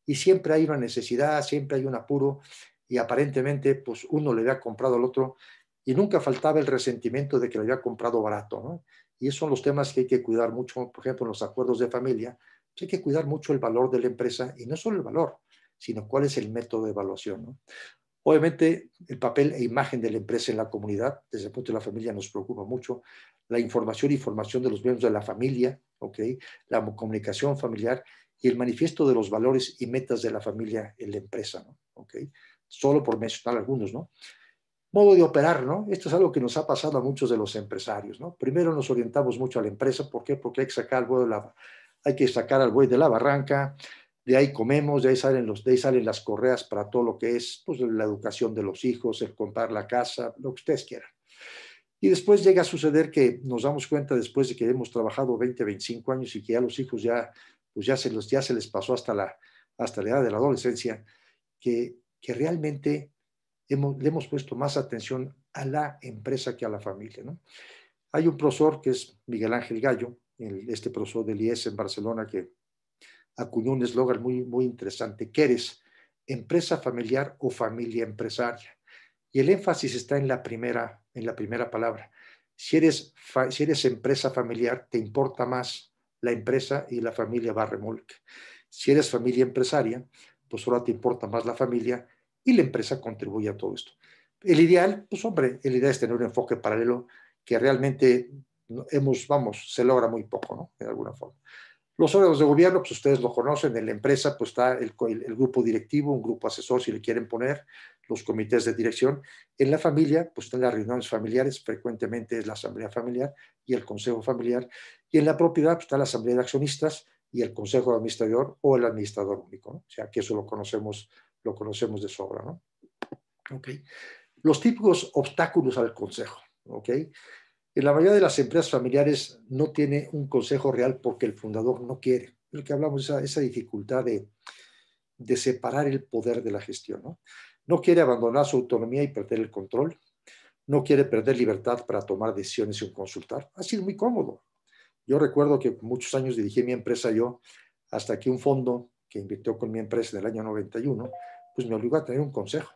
y siempre hay una necesidad, siempre hay un apuro y aparentemente pues uno le había comprado al otro y nunca faltaba el resentimiento de que lo había comprado barato. ¿no? Y esos son los temas que hay que cuidar mucho, por ejemplo, en los acuerdos de familia. Pues hay que cuidar mucho el valor de la empresa y no solo el valor, sino cuál es el método de evaluación. ¿no? Obviamente, el papel e imagen de la empresa en la comunidad, desde el punto de la familia, nos preocupa mucho. La información y formación de los miembros de la familia, ¿ok? la comunicación familiar y el manifiesto de los valores y metas de la familia en la empresa. ¿no? Solo por mencionar algunos, ¿no? modo de operar, ¿no? Esto es algo que nos ha pasado a muchos de los empresarios, ¿no? Primero nos orientamos mucho a la empresa, ¿por qué? Porque hay que sacar al buey de la, hay que sacar al de la barranca, de ahí comemos, de ahí salen, los, de ahí salen las correas para todo lo que es pues, la educación de los hijos, el comprar la casa, lo que ustedes quieran. Y después llega a suceder que nos damos cuenta después de que hemos trabajado 20, 25 años y que ya los hijos ya, pues ya, se, los, ya se les pasó hasta la, hasta la edad de la adolescencia, que, que realmente le hemos puesto más atención a la empresa que a la familia. Hay un profesor que es Miguel Ángel Gallo, este profesor del IES en Barcelona, que acuñó un eslogan muy, muy interesante, que eres empresa familiar o familia empresaria. Y el énfasis está en la primera, en la primera palabra. Si eres, si eres empresa familiar, te importa más la empresa y la familia va Si eres familia empresaria, pues ahora te importa más la familia y la empresa contribuye a todo esto. El ideal, pues hombre, el ideal es tener un enfoque paralelo que realmente hemos, vamos, se logra muy poco, ¿no? De alguna forma. Los órganos de gobierno, pues ustedes lo conocen, en la empresa pues está el, grupo directivo, un grupo asesor si le quieren poner, los comités de dirección. En la familia, pues están las reuniones familiares, frecuentemente es la asamblea familiar y el consejo familiar. Y en la propiedad, pues está la asamblea de accionistas y el consejo de administrador o el administrador único. ¿no? O sea, que eso lo conocemos lo conocemos de sobra. ¿no? Okay. Los típicos obstáculos al consejo. Okay. En la mayoría de las empresas familiares no tiene un consejo real porque el fundador no quiere. Lo que hablamos esa, esa dificultad de, de separar el poder de la gestión. ¿no? no quiere abandonar su autonomía y perder el control. No quiere perder libertad para tomar decisiones y consultar. Ha sido muy cómodo. Yo recuerdo que muchos años dirigí mi empresa yo, hasta que un fondo que invirtió con mi empresa en el año 91 pues me obligó a tener un consejo.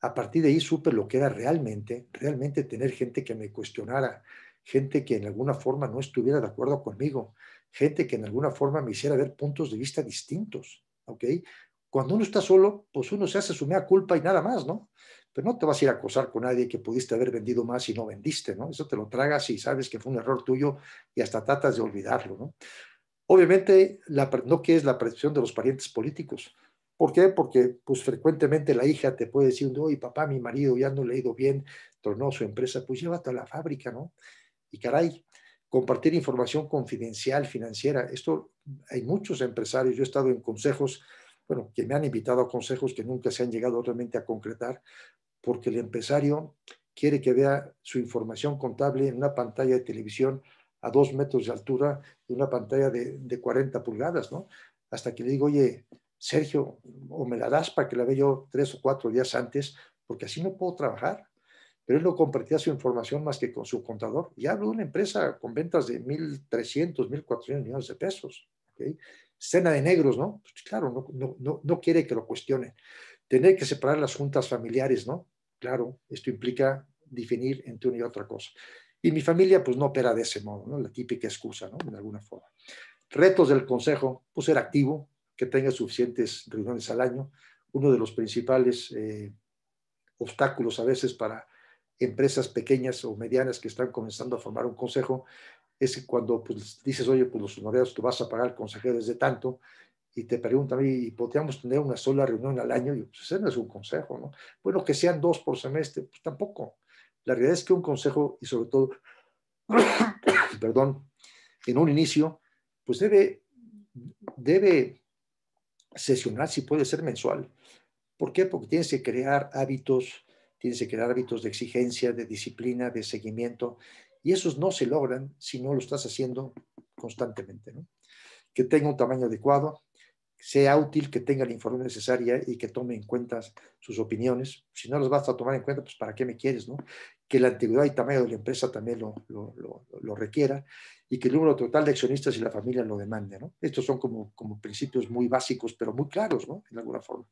A partir de ahí supe lo que era realmente, realmente tener gente que me cuestionara, gente que en alguna forma no estuviera de acuerdo conmigo, gente que en alguna forma me hiciera ver puntos de vista distintos, ¿ok? Cuando uno está solo, pues uno se hace su mea culpa y nada más, ¿no? Pero no te vas a ir a acosar con nadie que pudiste haber vendido más y no vendiste, ¿no? Eso te lo tragas y sabes que fue un error tuyo y hasta tratas de olvidarlo, ¿no? Obviamente, la, no es la presión de los parientes políticos, ¿Por qué? Porque pues frecuentemente la hija te puede decir, oye papá, mi marido ya no le ha ido bien, tronó su empresa, pues lleva a la fábrica, ¿no? Y caray, compartir información confidencial, financiera, esto hay muchos empresarios, yo he estado en consejos, bueno, que me han invitado a consejos que nunca se han llegado realmente a concretar, porque el empresario quiere que vea su información contable en una pantalla de televisión a dos metros de altura de una pantalla de, de 40 pulgadas, ¿no? Hasta que le digo, oye, Sergio, o me la das para que la vea yo tres o cuatro días antes, porque así no puedo trabajar. Pero él no compartía su información más que con su contador. Y hablo de una empresa con ventas de 1.300, 1.400 millones de pesos. Cena de negros, ¿no? Pues claro, no, quiere que lo cuestionen. Tener que separar las juntas familiares, ¿no? Claro, esto implica definir entre una y otra cosa. Y mi familia pues no opera de ese modo, ¿no? La típica excusa, ¿no? De alguna forma. Retos del consejo, pues ser activo, que tenga suficientes reuniones al año. Uno de los principales eh, obstáculos a veces para empresas pequeñas o medianas que están comenzando a formar un consejo es que cuando pues, dices, oye, pues los honorarios tú vas a pagar consejeros consejero desde tanto, y te preguntan, ¿y podríamos tener una sola reunión al año? Y pues ese no es un consejo, ¿no? Bueno, que sean dos por semestre, pues tampoco. La realidad es que un consejo, y sobre todo, perdón, en un inicio, pues debe, debe sesional si puede ser mensual. ¿Por qué? Porque tienes que crear hábitos, tienes que crear hábitos de exigencia, de disciplina, de seguimiento, y esos no se logran si no lo estás haciendo constantemente. Que tenga un tamaño adecuado, sea útil, que tenga la información necesaria y que tome en cuenta sus opiniones. Si no las vas a tomar en cuenta, pues ¿para qué me quieres? No? Que la antigüedad y tamaño de la empresa también lo, lo, requiera y que el número total de accionistas y la familia lo demande. ¿no? Estos son como, como principios muy básicos, pero muy claros, ¿no? en alguna forma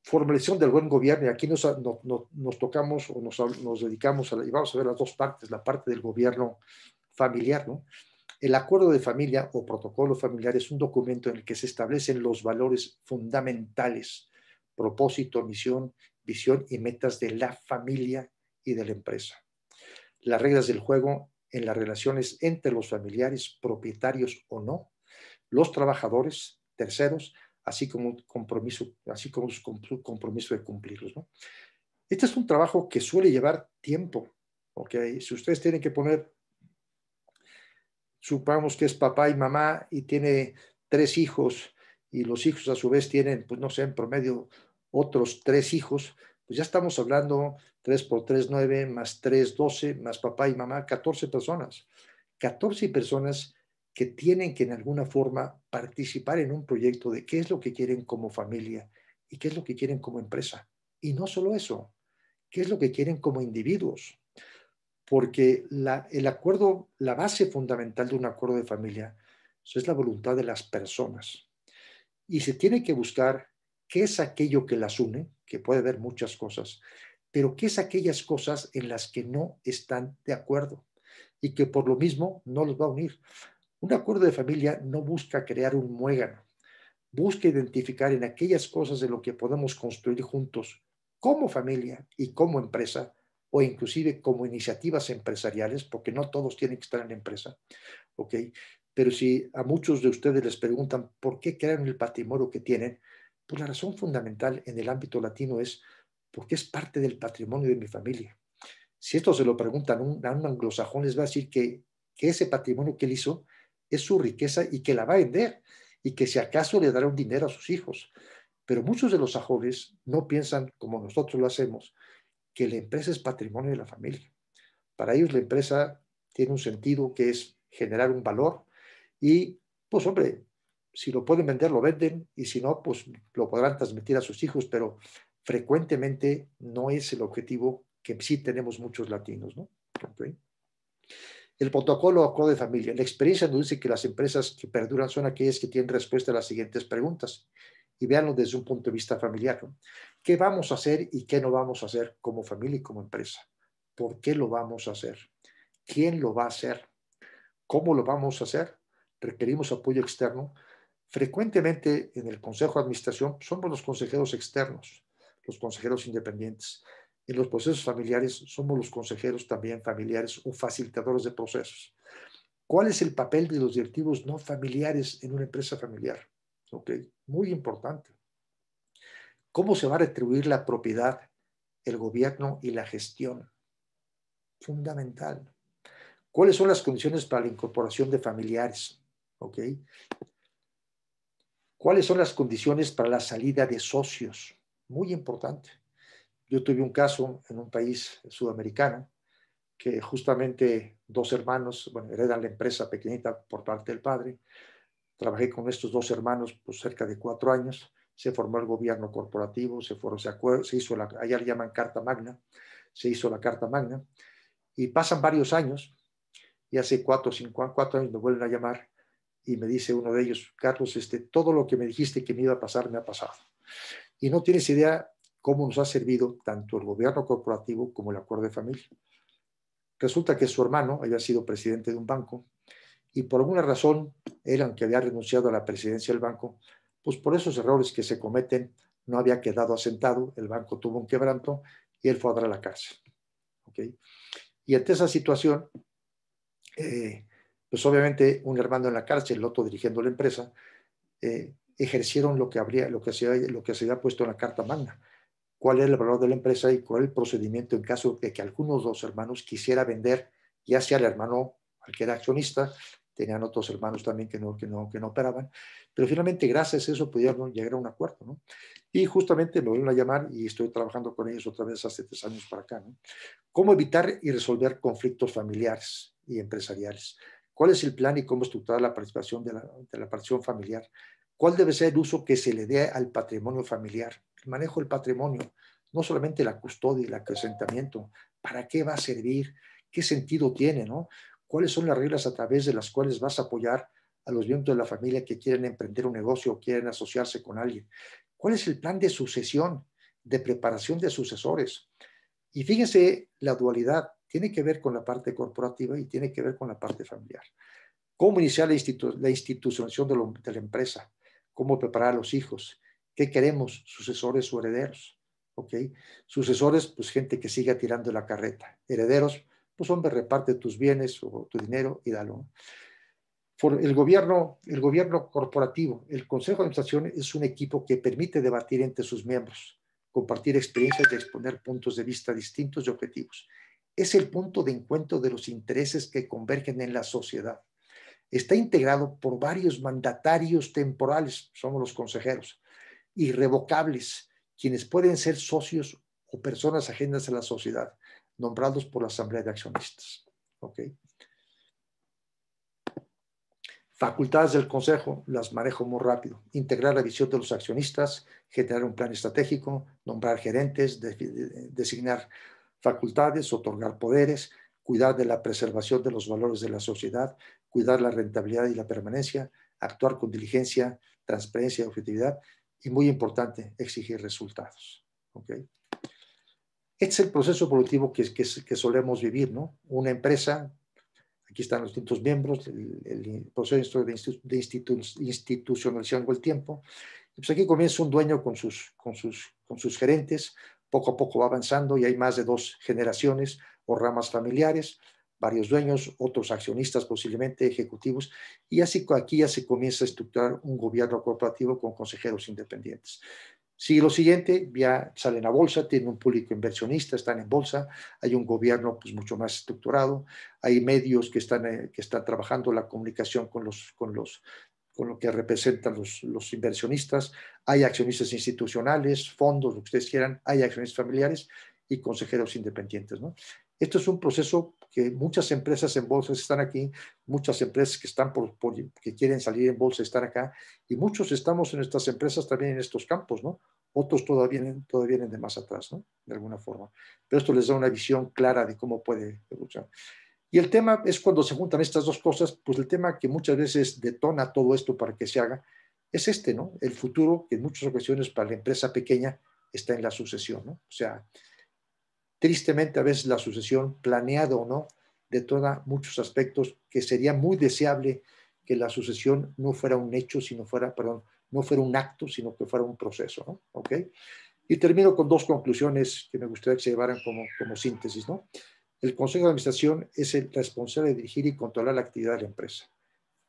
formalización del buen gobierno, y aquí nos, nos tocamos o nos, nos, dedicamos a, y vamos a ver las dos partes, la parte del gobierno familiar, ¿no? El acuerdo de familia o protocolo familiar es un documento en el que se establecen los valores fundamentales, propósito, misión, visión y metas de la familia y de la empresa. Las reglas del juego en las relaciones entre los familiares, propietarios o no, los trabajadores, terceros, así como un compromiso, así como compromiso de cumplirlos. Este es un trabajo que suele llevar tiempo, si ustedes tienen que poner supamos que es papá y mamá y tiene tres hijos y los hijos a su vez tienen, pues no sé, en promedio otros tres hijos, pues ya estamos hablando 3 por 3, 9, más 3, 12, más papá y mamá, 14 personas. 14 personas que tienen que en alguna forma participar en un proyecto de qué es lo que quieren como familia y qué es lo que quieren como empresa. Y no solo eso, qué es lo que quieren como individuos porque el acuerdo, la base fundamental de un acuerdo de familia pues, es la voluntad de las personas. Y se tiene que buscar qué es aquello que las une, que puede haber muchas cosas, pero qué es aquellas cosas en las que no están de acuerdo y que por lo mismo no los va a unir. Un acuerdo de familia no busca crear un muégano, busca identificar en aquellas cosas de lo que podemos construir juntos como familia y como empresa o inclusive como iniciativas empresariales, porque no todos tienen que estar en la empresa, Pero si a muchos de ustedes les preguntan por qué crean el patrimonio que tienen, pues la razón fundamental en el ámbito latino es porque es parte del patrimonio de mi familia. Si esto se lo preguntan a un, anglosajón, les va a decir que, que ese patrimonio que él hizo es su riqueza y que la va a vender y que si acaso le dará un dinero a sus hijos. Pero muchos de los sajones no piensan como nosotros lo hacemos, que la empresa es patrimonio de la familia. Para ellos la empresa tiene un sentido que es generar un valor y, pues hombre, si lo pueden vender, lo venden y si no, pues lo podrán transmitir a sus hijos, pero frecuentemente no es el objetivo que sí tenemos muchos latinos. El protocolo acuerdo de familia. La experiencia nos dice que las empresas que perduran son aquellas que tienen respuesta a las siguientes preguntas y véanlo desde un punto de vista familiar qué vamos a hacer y qué no vamos a hacer como familia y como empresa. ¿Por qué lo vamos a hacer? ¿Quién lo va a hacer? ¿Cómo lo vamos a hacer? Requerimos apoyo externo. Frecuentemente en el Consejo de Administración somos los consejeros externos, los consejeros independientes. En los procesos familiares somos los consejeros también familiares o facilitadores de procesos. ¿Cuál es el papel de los directivos no familiares en una empresa familiar? Muy importante cómo se va a retribuir la propiedad, el gobierno y la gestión. Fundamental. ¿Cuáles son las condiciones para la incorporación de familiares? ¿Ok? ¿Cuáles son las condiciones para la salida de socios? Muy importante. Yo tuve un caso en un país sudamericano que justamente dos hermanos, bueno, heredan la empresa pequeñita por parte del padre. Trabajé con estos dos hermanos por pues, cerca de cuatro años se formó el gobierno corporativo, se, formó, se, se hizo la, allá llaman Carta Magna, se hizo la Carta Magna, y pasan varios años, y hace cuatro, cinco, cuatro años me vuelven a llamar y me dice uno de ellos, Carlos, este, todo lo que me dijiste que me iba a pasar, me ha pasado. Y no tienes idea cómo nos ha servido tanto el gobierno corporativo como el acuerdo de familia. Resulta que su hermano había sido presidente de un banco y por alguna razón, él, que había renunciado a la presidencia del banco, pues por esos errores que se cometen no había quedado asentado, el banco tuvo un quebranto y él fue a, a la cárcel. Y ante esa situación, eh, pues obviamente un hermano en la cárcel, el otro dirigiendo la empresa, eh, ejercieron lo que, habría, lo, que se, lo que se había puesto en la Carta Magna, cuál era el valor de la empresa y cuál era el procedimiento en caso de que algunos dos hermanos quisiera vender, ya sea el hermano al que era accionista tenían otros hermanos también que no, que no, que no operaban, pero finalmente gracias a eso pudieron llegar a un acuerdo, ¿no? Y justamente me volvieron a llamar y estoy trabajando con ellos otra vez hace tres años para acá, ¿no? ¿Cómo evitar y resolver conflictos familiares y empresariales? ¿Cuál es el plan y cómo estructurar la participación de la, de la participación familiar? ¿Cuál debe ser el uso que se le dé al patrimonio familiar? El manejo del patrimonio, no solamente la custodia y el acrecentamiento. ¿Para qué va a servir? ¿Qué sentido tiene? ¿no? cuáles son las reglas a través de las cuales vas a apoyar a los miembros de la familia que quieren emprender un negocio o quieren asociarse con alguien. ¿Cuál es el plan de sucesión, de preparación de sucesores? Y fíjense, la dualidad tiene que ver con la parte corporativa y tiene que ver con la parte familiar. Cómo iniciar la, institucionalización de, la empresa, cómo preparar a los hijos, qué queremos, sucesores o herederos. ¿ok? Sucesores, pues gente que siga tirando la carreta. Herederos, pues hombre, reparte tus bienes o tu dinero y dalo. El gobierno, el gobierno corporativo, el Consejo de Administración es un equipo que permite debatir entre sus miembros, compartir experiencias y exponer puntos de vista distintos y objetivos. Es el punto de encuentro de los intereses que convergen en la sociedad. Está integrado por varios mandatarios temporales, somos los consejeros, irrevocables, quienes pueden ser socios o personas ajenas a la sociedad nombrados por la Asamblea de Accionistas. ¿okay? Facultades del Consejo las manejo muy rápido. Integrar la visión de los accionistas, generar un plan estratégico, nombrar gerentes, designar facultades, otorgar poderes, cuidar de la preservación de los valores de la sociedad, cuidar la rentabilidad y la permanencia, actuar con diligencia, transparencia y objetividad y, muy importante, exigir resultados. ¿ok? Este es el proceso evolutivo que, que solemos vivir, ¿no? Una empresa, aquí están los distintos miembros, el, proceso de, institucionalización con el tiempo. pues aquí comienza un dueño con sus, con, sus, con sus gerentes, poco a poco va avanzando y hay más de dos generaciones o ramas familiares, varios dueños, otros accionistas posiblemente, ejecutivos, y así aquí ya se comienza a estructurar un gobierno corporativo con consejeros independientes lo siguiente ya salen a bolsa, tienen un público inversionista, están en bolsa, hay un gobierno pues, mucho más estructurado, hay medios que están, eh, que están trabajando la comunicación con, los, con, los, con lo que representan los, los inversionistas, hay accionistas institucionales, fondos, lo que ustedes quieran, hay accionistas familiares y consejeros independientes. ¿no? Esto es un proceso que muchas empresas en bolsa están aquí, muchas empresas que, están por, que quieren salir en bolsa están acá, y muchos estamos en estas empresas también en estos campos, ¿no? Otros todavía vienen, todavía vienen de más atrás, ¿no? De alguna forma. Pero esto les da una visión clara de cómo puede evolucionar. Y el tema es cuando se juntan estas dos cosas, pues el tema que muchas veces detona todo esto para que se haga, es este, ¿no? El futuro que en muchas ocasiones para la empresa pequeña está en la sucesión, ¿no? O sea, tristemente a veces la sucesión, planeada o no, de toda muchos aspectos que sería muy deseable que la sucesión no fuera un hecho, sino fuera, perdón, no fuera un acto, sino que fuera un proceso, ¿Ok? Y termino con dos conclusiones que me gustaría que se llevaran como, como síntesis, ¿no? El Consejo de Administración es el responsable de dirigir y controlar la actividad de la empresa.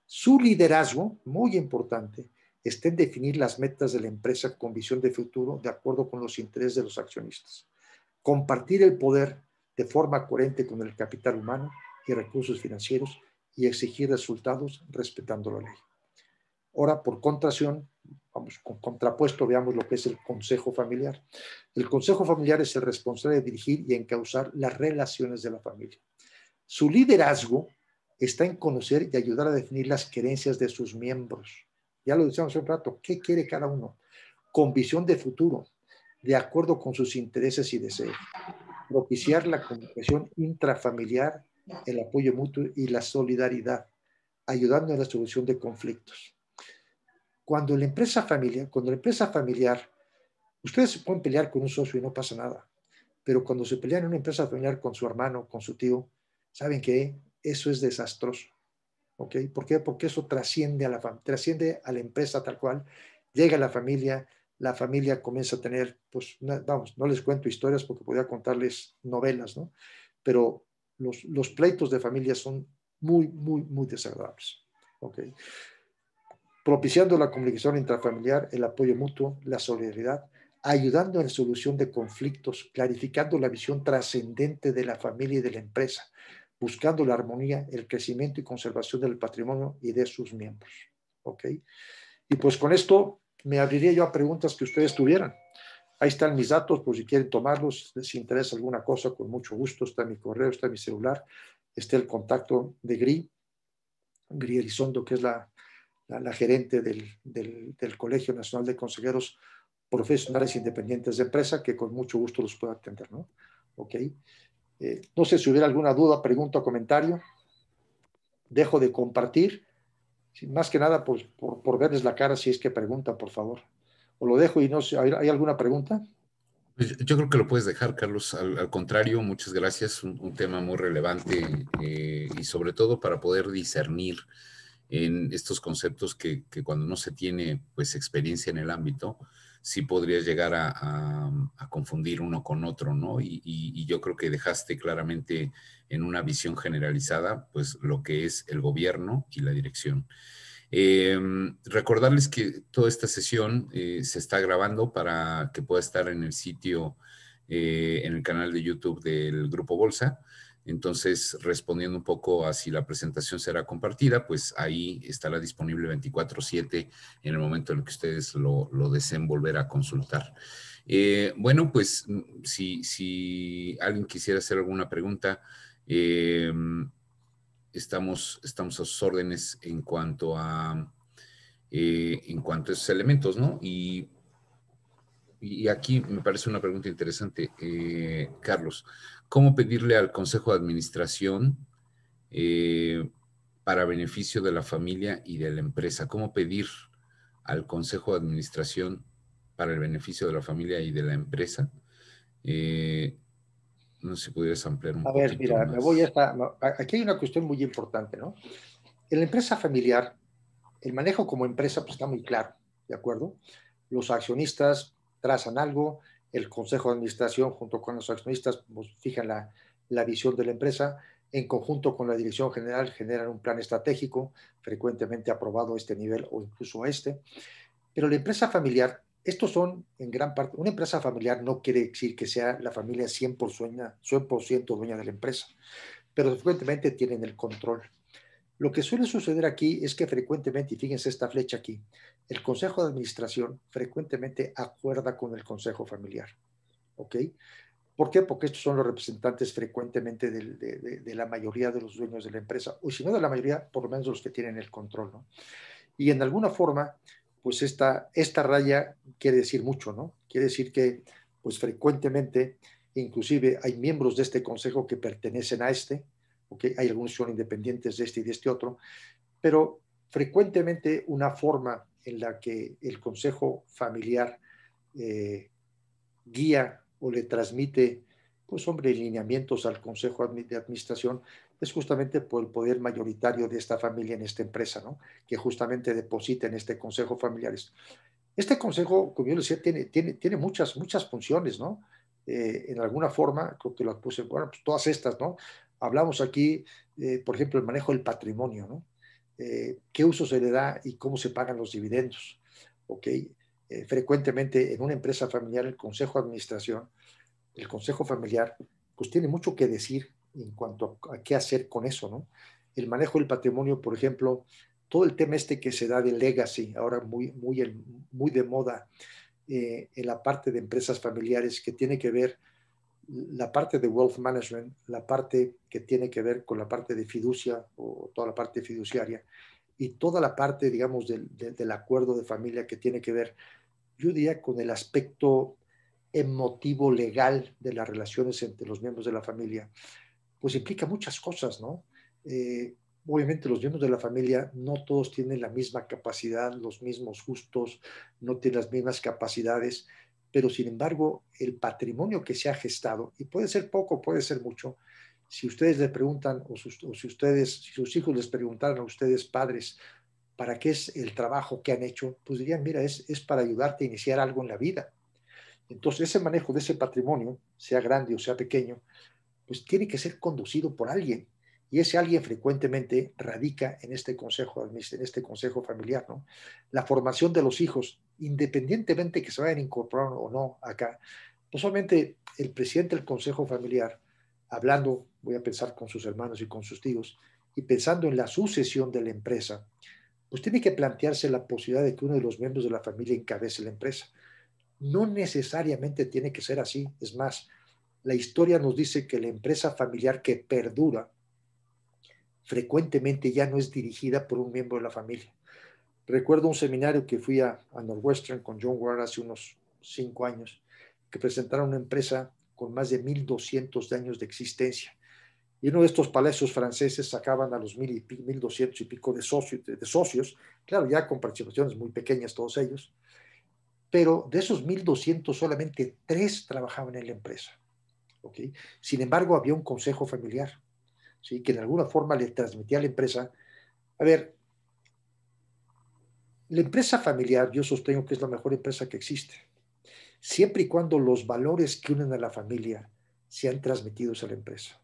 Su liderazgo, muy importante, está en definir las metas de la empresa con visión de futuro de acuerdo con los intereses de los accionistas compartir el poder de forma coherente con el capital humano y recursos financieros y exigir resultados respetando la ley. Ahora, por contracción, vamos, con contrapuesto, veamos lo que es el consejo familiar. El consejo familiar es el responsable de dirigir y encauzar las relaciones de la familia. Su liderazgo está en conocer y ayudar a definir las creencias de sus miembros. Ya lo decíamos hace un rato, ¿qué quiere cada uno? Con visión de futuro, de acuerdo con sus intereses y deseos, propiciar la comunicación intrafamiliar, el apoyo mutuo y la solidaridad, ayudando a la solución de conflictos. Cuando la empresa familiar, cuando la empresa familiar, ustedes se pueden pelear con un socio y no pasa nada, pero cuando se pelean en una empresa familiar con su hermano, con su tío, ¿saben que Eso es desastroso. ¿Ok? ¿Por qué? Porque eso trasciende a la, trasciende a la empresa tal cual, llega a la familia, la familia comienza a tener, pues, vamos, no les cuento historias porque podría contarles novelas, ¿no? Pero los, pleitos de familia son muy, muy, muy desagradables. ¿Ok? Propiciando la comunicación intrafamiliar, el apoyo mutuo, la solidaridad, ayudando en la solución de conflictos, clarificando la visión trascendente de la familia y de la empresa, buscando la armonía, el crecimiento y conservación del patrimonio y de sus miembros. ¿ok? Y pues con esto me abriría yo a preguntas que ustedes tuvieran. Ahí están mis datos por si quieren tomarlos, si les interesa alguna cosa, con mucho gusto. Está mi correo, está mi celular, está el contacto de GRI, GRI Elizondo, que es la, gerente del, Colegio Nacional de Consejeros Profesionales Independientes de Empresa, que con mucho gusto los puedo atender. ¿no? Eh, no sé si hubiera alguna duda, pregunta o comentario. Dejo de compartir más que nada pues, por, por, verles la cara si es que pregunta, por favor. O lo dejo y no sé, ¿hay, alguna pregunta? Pues, yo creo que lo puedes dejar, Carlos. Al, contrario, muchas gracias. Un, tema muy relevante eh, y sobre todo para poder discernir en estos conceptos que, que cuando no se tiene pues experiencia en el ámbito, si podrías llegar a, confundir uno con otro, ¿no? Y, yo creo que dejaste claramente en una visión generalizada, pues lo que es el gobierno y la dirección. Eh, recordarles que toda esta sesión eh, se está grabando para que pueda estar en el sitio, eh, en el canal de YouTube del Grupo Bolsa. Entonces, respondiendo un poco a si la presentación será compartida, pues ahí estará disponible 24/7 en el momento en el que ustedes lo, deseen volver a consultar. Eh, bueno, pues mm, si, alguien quisiera hacer alguna pregunta, eh, estamos, estamos a sus órdenes en cuanto a, eh, en cuanto a esos elementos, ¿no? y, aquí me parece una pregunta interesante, Carlos cómo pedirle al Consejo de Administración eh, para beneficio de la familia y de la empresa, cómo pedir al Consejo de Administración para el beneficio de la familia y de la empresa. Eh, no sé si pudieras ampliar un poco. A ver, mira, me voy a Aquí hay una cuestión muy importante, ¿no? En la empresa familiar, el manejo como empresa pues, está muy claro, ¿de acuerdo? Los accionistas trazan algo, el Consejo de Administración junto con los accionistas pues, fijan la, visión de la empresa, en conjunto con la Dirección General generan un plan estratégico, frecuentemente aprobado a este nivel o incluso a este. Pero la empresa familiar, estos son en gran parte, una empresa familiar no quiere decir que sea la familia 100%, 100 dueña de la empresa, pero frecuentemente tienen el control lo que suele suceder aquí es que frecuentemente, y fíjense esta flecha aquí, el consejo de administración frecuentemente acuerda con el consejo familiar. ¿Ok? ¿Por qué? Porque estos son los representantes frecuentemente de, la mayoría de los dueños de la empresa, o si no de la mayoría, por lo menos los que tienen el control, ¿no? Y en alguna forma, pues esta, esta raya quiere decir mucho, ¿no? Quiere decir que, pues frecuentemente, inclusive hay miembros de este consejo que pertenecen a este, ¿okay? hay algunos que son independientes de este y de este otro, pero frecuentemente una forma en la que el consejo familiar eh, guía o le transmite, pues hombre, lineamientos al consejo de administración es justamente por el poder mayoritario de esta familia en esta empresa, ¿no? que justamente deposita en este consejo familiares. Este consejo, como yo decía, tiene, tiene, tiene muchas, muchas funciones, ¿no? Eh, en alguna forma, creo que las puse, bueno, pues todas estas, ¿no? hablamos aquí, eh, por ejemplo, el manejo del patrimonio, ¿no? Eh, ¿Qué uso se le da y cómo se pagan los dividendos? ¿Ok? Eh, frecuentemente en una empresa familiar, el consejo de administración, el consejo familiar, pues tiene mucho que decir en cuanto a, qué hacer con eso, ¿no? El manejo del patrimonio, por ejemplo, todo el tema este que se da de legacy, ahora muy, muy, muy de moda en la parte de empresas familiares, que tiene que ver la parte de wealth management, la parte que tiene que ver con la parte de fiducia o toda la parte fiduciaria y toda la parte, digamos, del, acuerdo de familia que tiene que ver, yo diría, con el aspecto emotivo legal de las relaciones entre los miembros de la familia, pues implica muchas cosas, ¿no? Eh, obviamente los miembros de la familia no todos tienen la misma capacidad, los mismos justos, no tienen las mismas capacidades pero sin embargo el patrimonio que se ha gestado, y puede ser poco, puede ser mucho, si ustedes le preguntan o, si ustedes, sus hijos les preguntaran a ustedes padres, ¿para qué es el trabajo que han hecho? Pues dirían, mira, es, es para ayudarte a iniciar algo en la vida. Entonces, ese manejo de ese patrimonio, sea grande o sea pequeño, pues tiene que ser conducido por alguien. Y ese alguien frecuentemente radica en este consejo, en este, este consejo familiar, ¿no? La formación de los hijos independientemente que se vayan incorporar o no acá, no pues, solamente el presidente del Consejo Familiar, hablando, voy a pensar con sus hermanos y con sus tíos, y pensando en la sucesión de la empresa, pues tiene que plantearse la posibilidad de que uno de los miembros de la familia encabece la empresa. No necesariamente tiene que ser así. Es más, la historia nos dice que la empresa familiar que perdura frecuentemente ya no es dirigida por un miembro de la familia. Recuerdo un seminario que fui a, Northwestern con John Ward hace unos cinco años, que presentaron una empresa con más de 1.200 años de existencia. Y uno de estos palacios franceses sacaban a los 1.200 y pico de socios, de socios, claro, ya con participaciones muy pequeñas todos ellos, pero de esos 1.200 solamente tres trabajaban en la empresa. Sin embargo, había un consejo familiar ¿sí? que de alguna forma le transmitía a la empresa, a ver, la empresa familiar yo sostengo que es la mejor empresa que existe, siempre y cuando los valores que unen a la familia sean transmitidos a la empresa.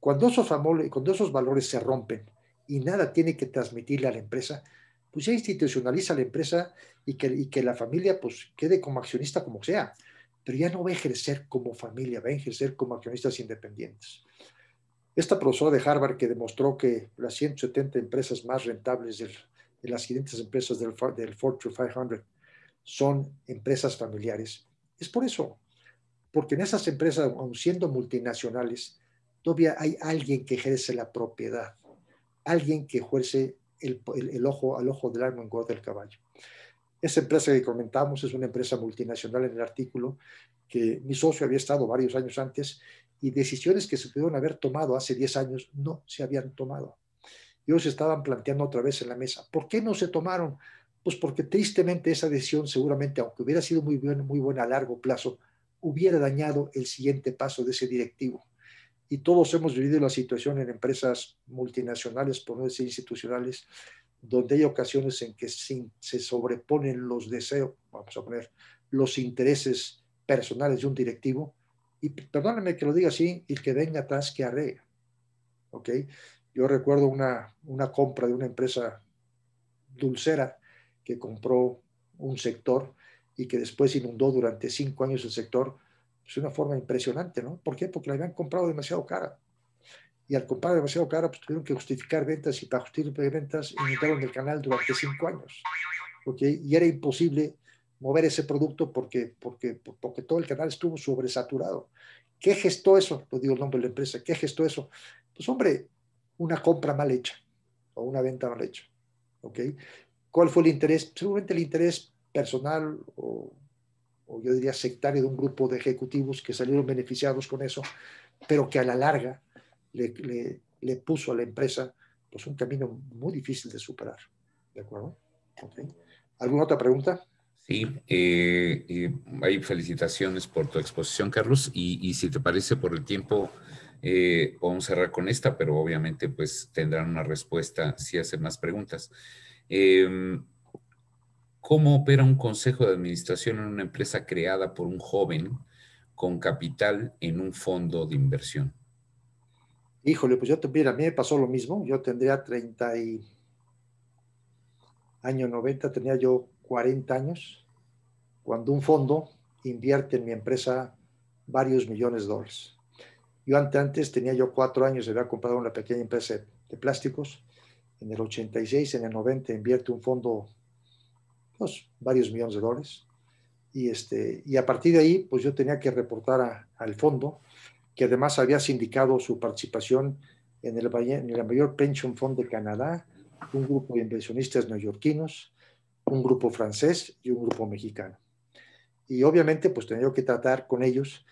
Cuando esos, valores se rompen y nada tiene que transmitirle a la empresa, pues ya institucionaliza la empresa y que, que la familia pues quede como accionista como sea, pero ya no va a ejercer como familia, va a ejercer como accionistas independientes. Esta profesora de Harvard que demostró que las 170 empresas más rentables del, de las siguientes empresas del, del Fortune 500 son empresas familiares. Es por eso, porque en esas empresas, aun siendo multinacionales, todavía hay alguien que ejerce la propiedad, alguien que ejerce el, ojo al ojo del en engorda del caballo. Esa empresa que comentamos es una empresa multinacional en el artículo que mi socio había estado varios años antes y decisiones que se pudieron haber tomado hace 10 años no se habían tomado ellos estaban planteando otra vez en la mesa. ¿Por qué no se tomaron? Pues porque tristemente esa decisión seguramente, aunque hubiera sido muy, bien, muy buena a largo plazo, hubiera dañado el siguiente paso de ese directivo. Y todos hemos vivido la situación en empresas multinacionales, por no decir institucionales, donde hay ocasiones en que se sobreponen los deseos, vamos a poner, los intereses personales de un directivo, y perdónenme que lo diga así, y que venga atrás que arrea. ¿Ok? Yo recuerdo una, una compra de una empresa dulcera que compró un sector y que después inundó durante cinco años el sector. Es pues, una forma impresionante, ¿no? ¿Por qué? Porque la habían comprado demasiado cara. Y al comprar demasiado cara, pues tuvieron que justificar ventas y para justificar ventas inundaron el canal durante cinco años. porque Y era imposible mover ese producto porque, porque, porque todo el canal estuvo sobresaturado. ¿Qué gestó eso? Lo pues, digo el nombre de la empresa. ¿Qué gestó eso? Pues hombre, una compra mal hecha o una venta mal hecha. ¿ok? ¿Cuál fue el interés? Seguramente el interés personal o, yo diría sectario de un grupo de ejecutivos que salieron beneficiados con eso, pero que a la larga le, puso a la empresa pues, un camino muy difícil de superar. ¿De acuerdo? ¿Alguna otra pregunta? Sí, eh, eh, hay felicitaciones por tu exposición, Carlos, y, y si te parece por el tiempo vamos eh, a cerrar con esta, pero obviamente pues tendrán una respuesta si hacen más preguntas. Em, ¿Cómo opera un consejo de administración en una empresa creada por un joven con capital en un fondo de inversión? Híjole, pues yo a mí me pasó lo mismo, yo tendría 30 y... año 90, tenía yo 40 años, cuando un fondo invierte en mi empresa varios millones de dólares. Yo antes tenía yo cuatro años, había comprado una pequeña empresa de plásticos. En el 86, en el 90, invierte un fondo, pues, varios millones de dólares. Y, este, y a partir de ahí, pues yo tenía que reportar al fondo, que además había sindicado su participación en el, en el mayor pension fund de Canadá, un grupo de inversionistas neoyorquinos, un grupo francés y un grupo mexicano. Y obviamente, pues tenía que tratar con ellos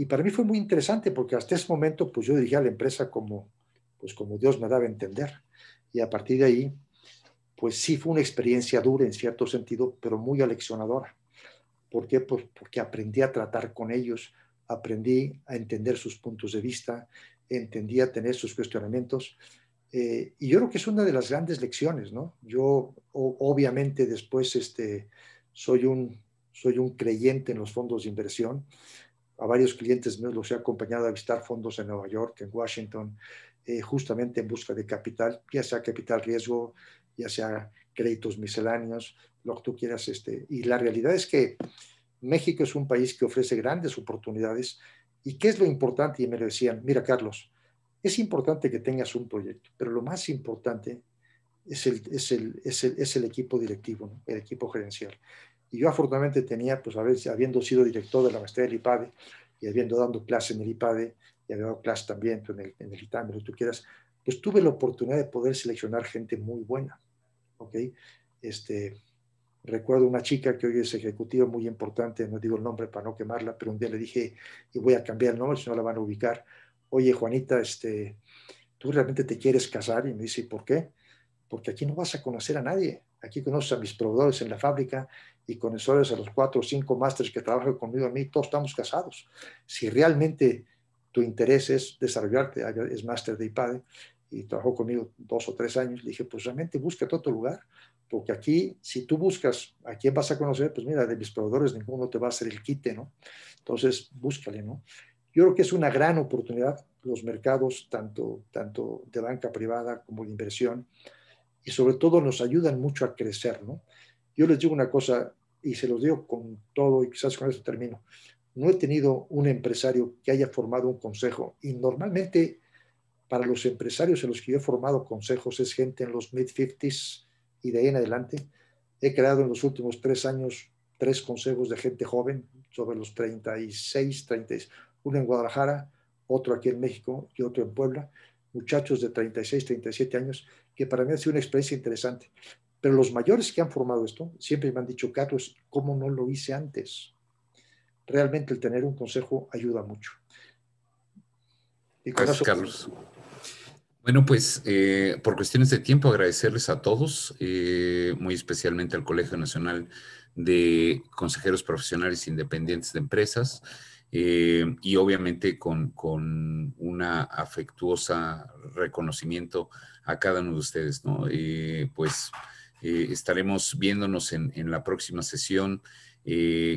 y para mí fue muy interesante porque hasta ese momento pues yo dirigía la empresa como, pues como Dios me daba a entender. Y a partir de ahí, pues sí fue una experiencia dura en cierto sentido, pero muy aleccionadora. ¿Por qué? Pues porque aprendí a tratar con ellos, aprendí a entender sus puntos de vista, entendí a tener sus cuestionamientos. Eh, y yo creo que es una de las grandes lecciones, ¿no? Yo obviamente después este, soy, un, soy un creyente en los fondos de inversión a varios clientes me los he acompañado a visitar fondos en Nueva York, en Washington, eh, justamente en busca de capital, ya sea capital riesgo, ya sea créditos misceláneos, lo que tú quieras. Este. Y la realidad es que México es un país que ofrece grandes oportunidades. ¿Y qué es lo importante? Y me decían, mira Carlos, es importante que tengas un proyecto, pero lo más importante es el, equipo directivo, el equipo gerencial. Y yo afortunadamente tenía, pues a veces, habiendo sido director de la maestría del IPADE y habiendo dado clase en el IPADE y habiendo dado clase también pues, en el, en el ITAM, lo que tú quieras, pues tuve la oportunidad de poder seleccionar gente muy buena. ¿ok? Este, recuerdo una chica que hoy es ejecutiva muy importante, no digo el nombre para no quemarla, pero un día le dije, y voy a cambiar el nombre, si no la van a ubicar, oye Juanita, este, ¿tú realmente te quieres casar? Y me dice, ¿por qué? Porque aquí no vas a conocer a nadie. Aquí conoces a mis proveedores en la fábrica y conocedores a los cuatro o cinco másteres que trabajan conmigo a mí, todos estamos casados. Si realmente tu interés es desarrollarte, ah, es máster de iPad e y trabajó conmigo dos o tres años, le dije, pues realmente busca otro lugar, porque aquí, si tú buscas a quién vas a conocer, pues mira, de mis proveedores ninguno te va a hacer el quite, ¿no? Entonces, búscale, ¿no? Yo creo que es una gran oportunidad los mercados, tanto, tanto de banca privada como de inversión, y sobre todo nos ayudan mucho a crecer. ¿no? Yo les digo una cosa y se los digo con todo y quizás con eso termino. No he tenido un empresario que haya formado un consejo y normalmente para los empresarios en los que yo he formado consejos es gente en los mid-50s y de ahí en adelante. He creado en los últimos tres años tres consejos de gente joven, sobre los 36, 36, uno en Guadalajara, otro aquí en México y otro en Puebla, muchachos de 36, 37 años que para mí ha sido una experiencia interesante. Pero los mayores que han formado esto siempre me han dicho, Carlos, ¿cómo no lo hice antes? Realmente el tener un consejo ayuda mucho. Y Gracias, Carlos. Bueno, pues eh, por cuestiones de tiempo agradecerles a todos, eh, muy especialmente al Colegio Nacional de Consejeros Profesionales Independientes de Empresas. Eh, y obviamente con, con una afectuosa reconocimiento a cada uno de ustedes, ¿no? Eh, pues eh, estaremos viéndonos en, la próxima sesión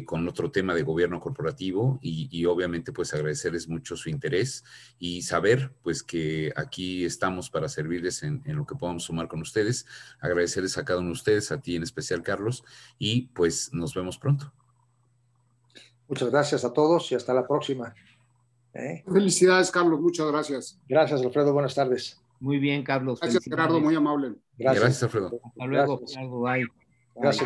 con otro tema de gobierno corporativo y, obviamente pues agradecerles mucho su interés y saber pues que aquí estamos para servirles en, en lo que podamos sumar con ustedes, agradecerles a cada uno de ustedes, a ti en especial Carlos y pues nos vemos pronto. Muchas gracias a todos y hasta la próxima. ¿eh? Felicidades, Carlos. Muchas gracias. Gracias, Alfredo. Buenas tardes. Muy bien, Carlos. Gracias, Gerardo. Muy amable. Gracias, Alfredo. Hasta luego, Gracias.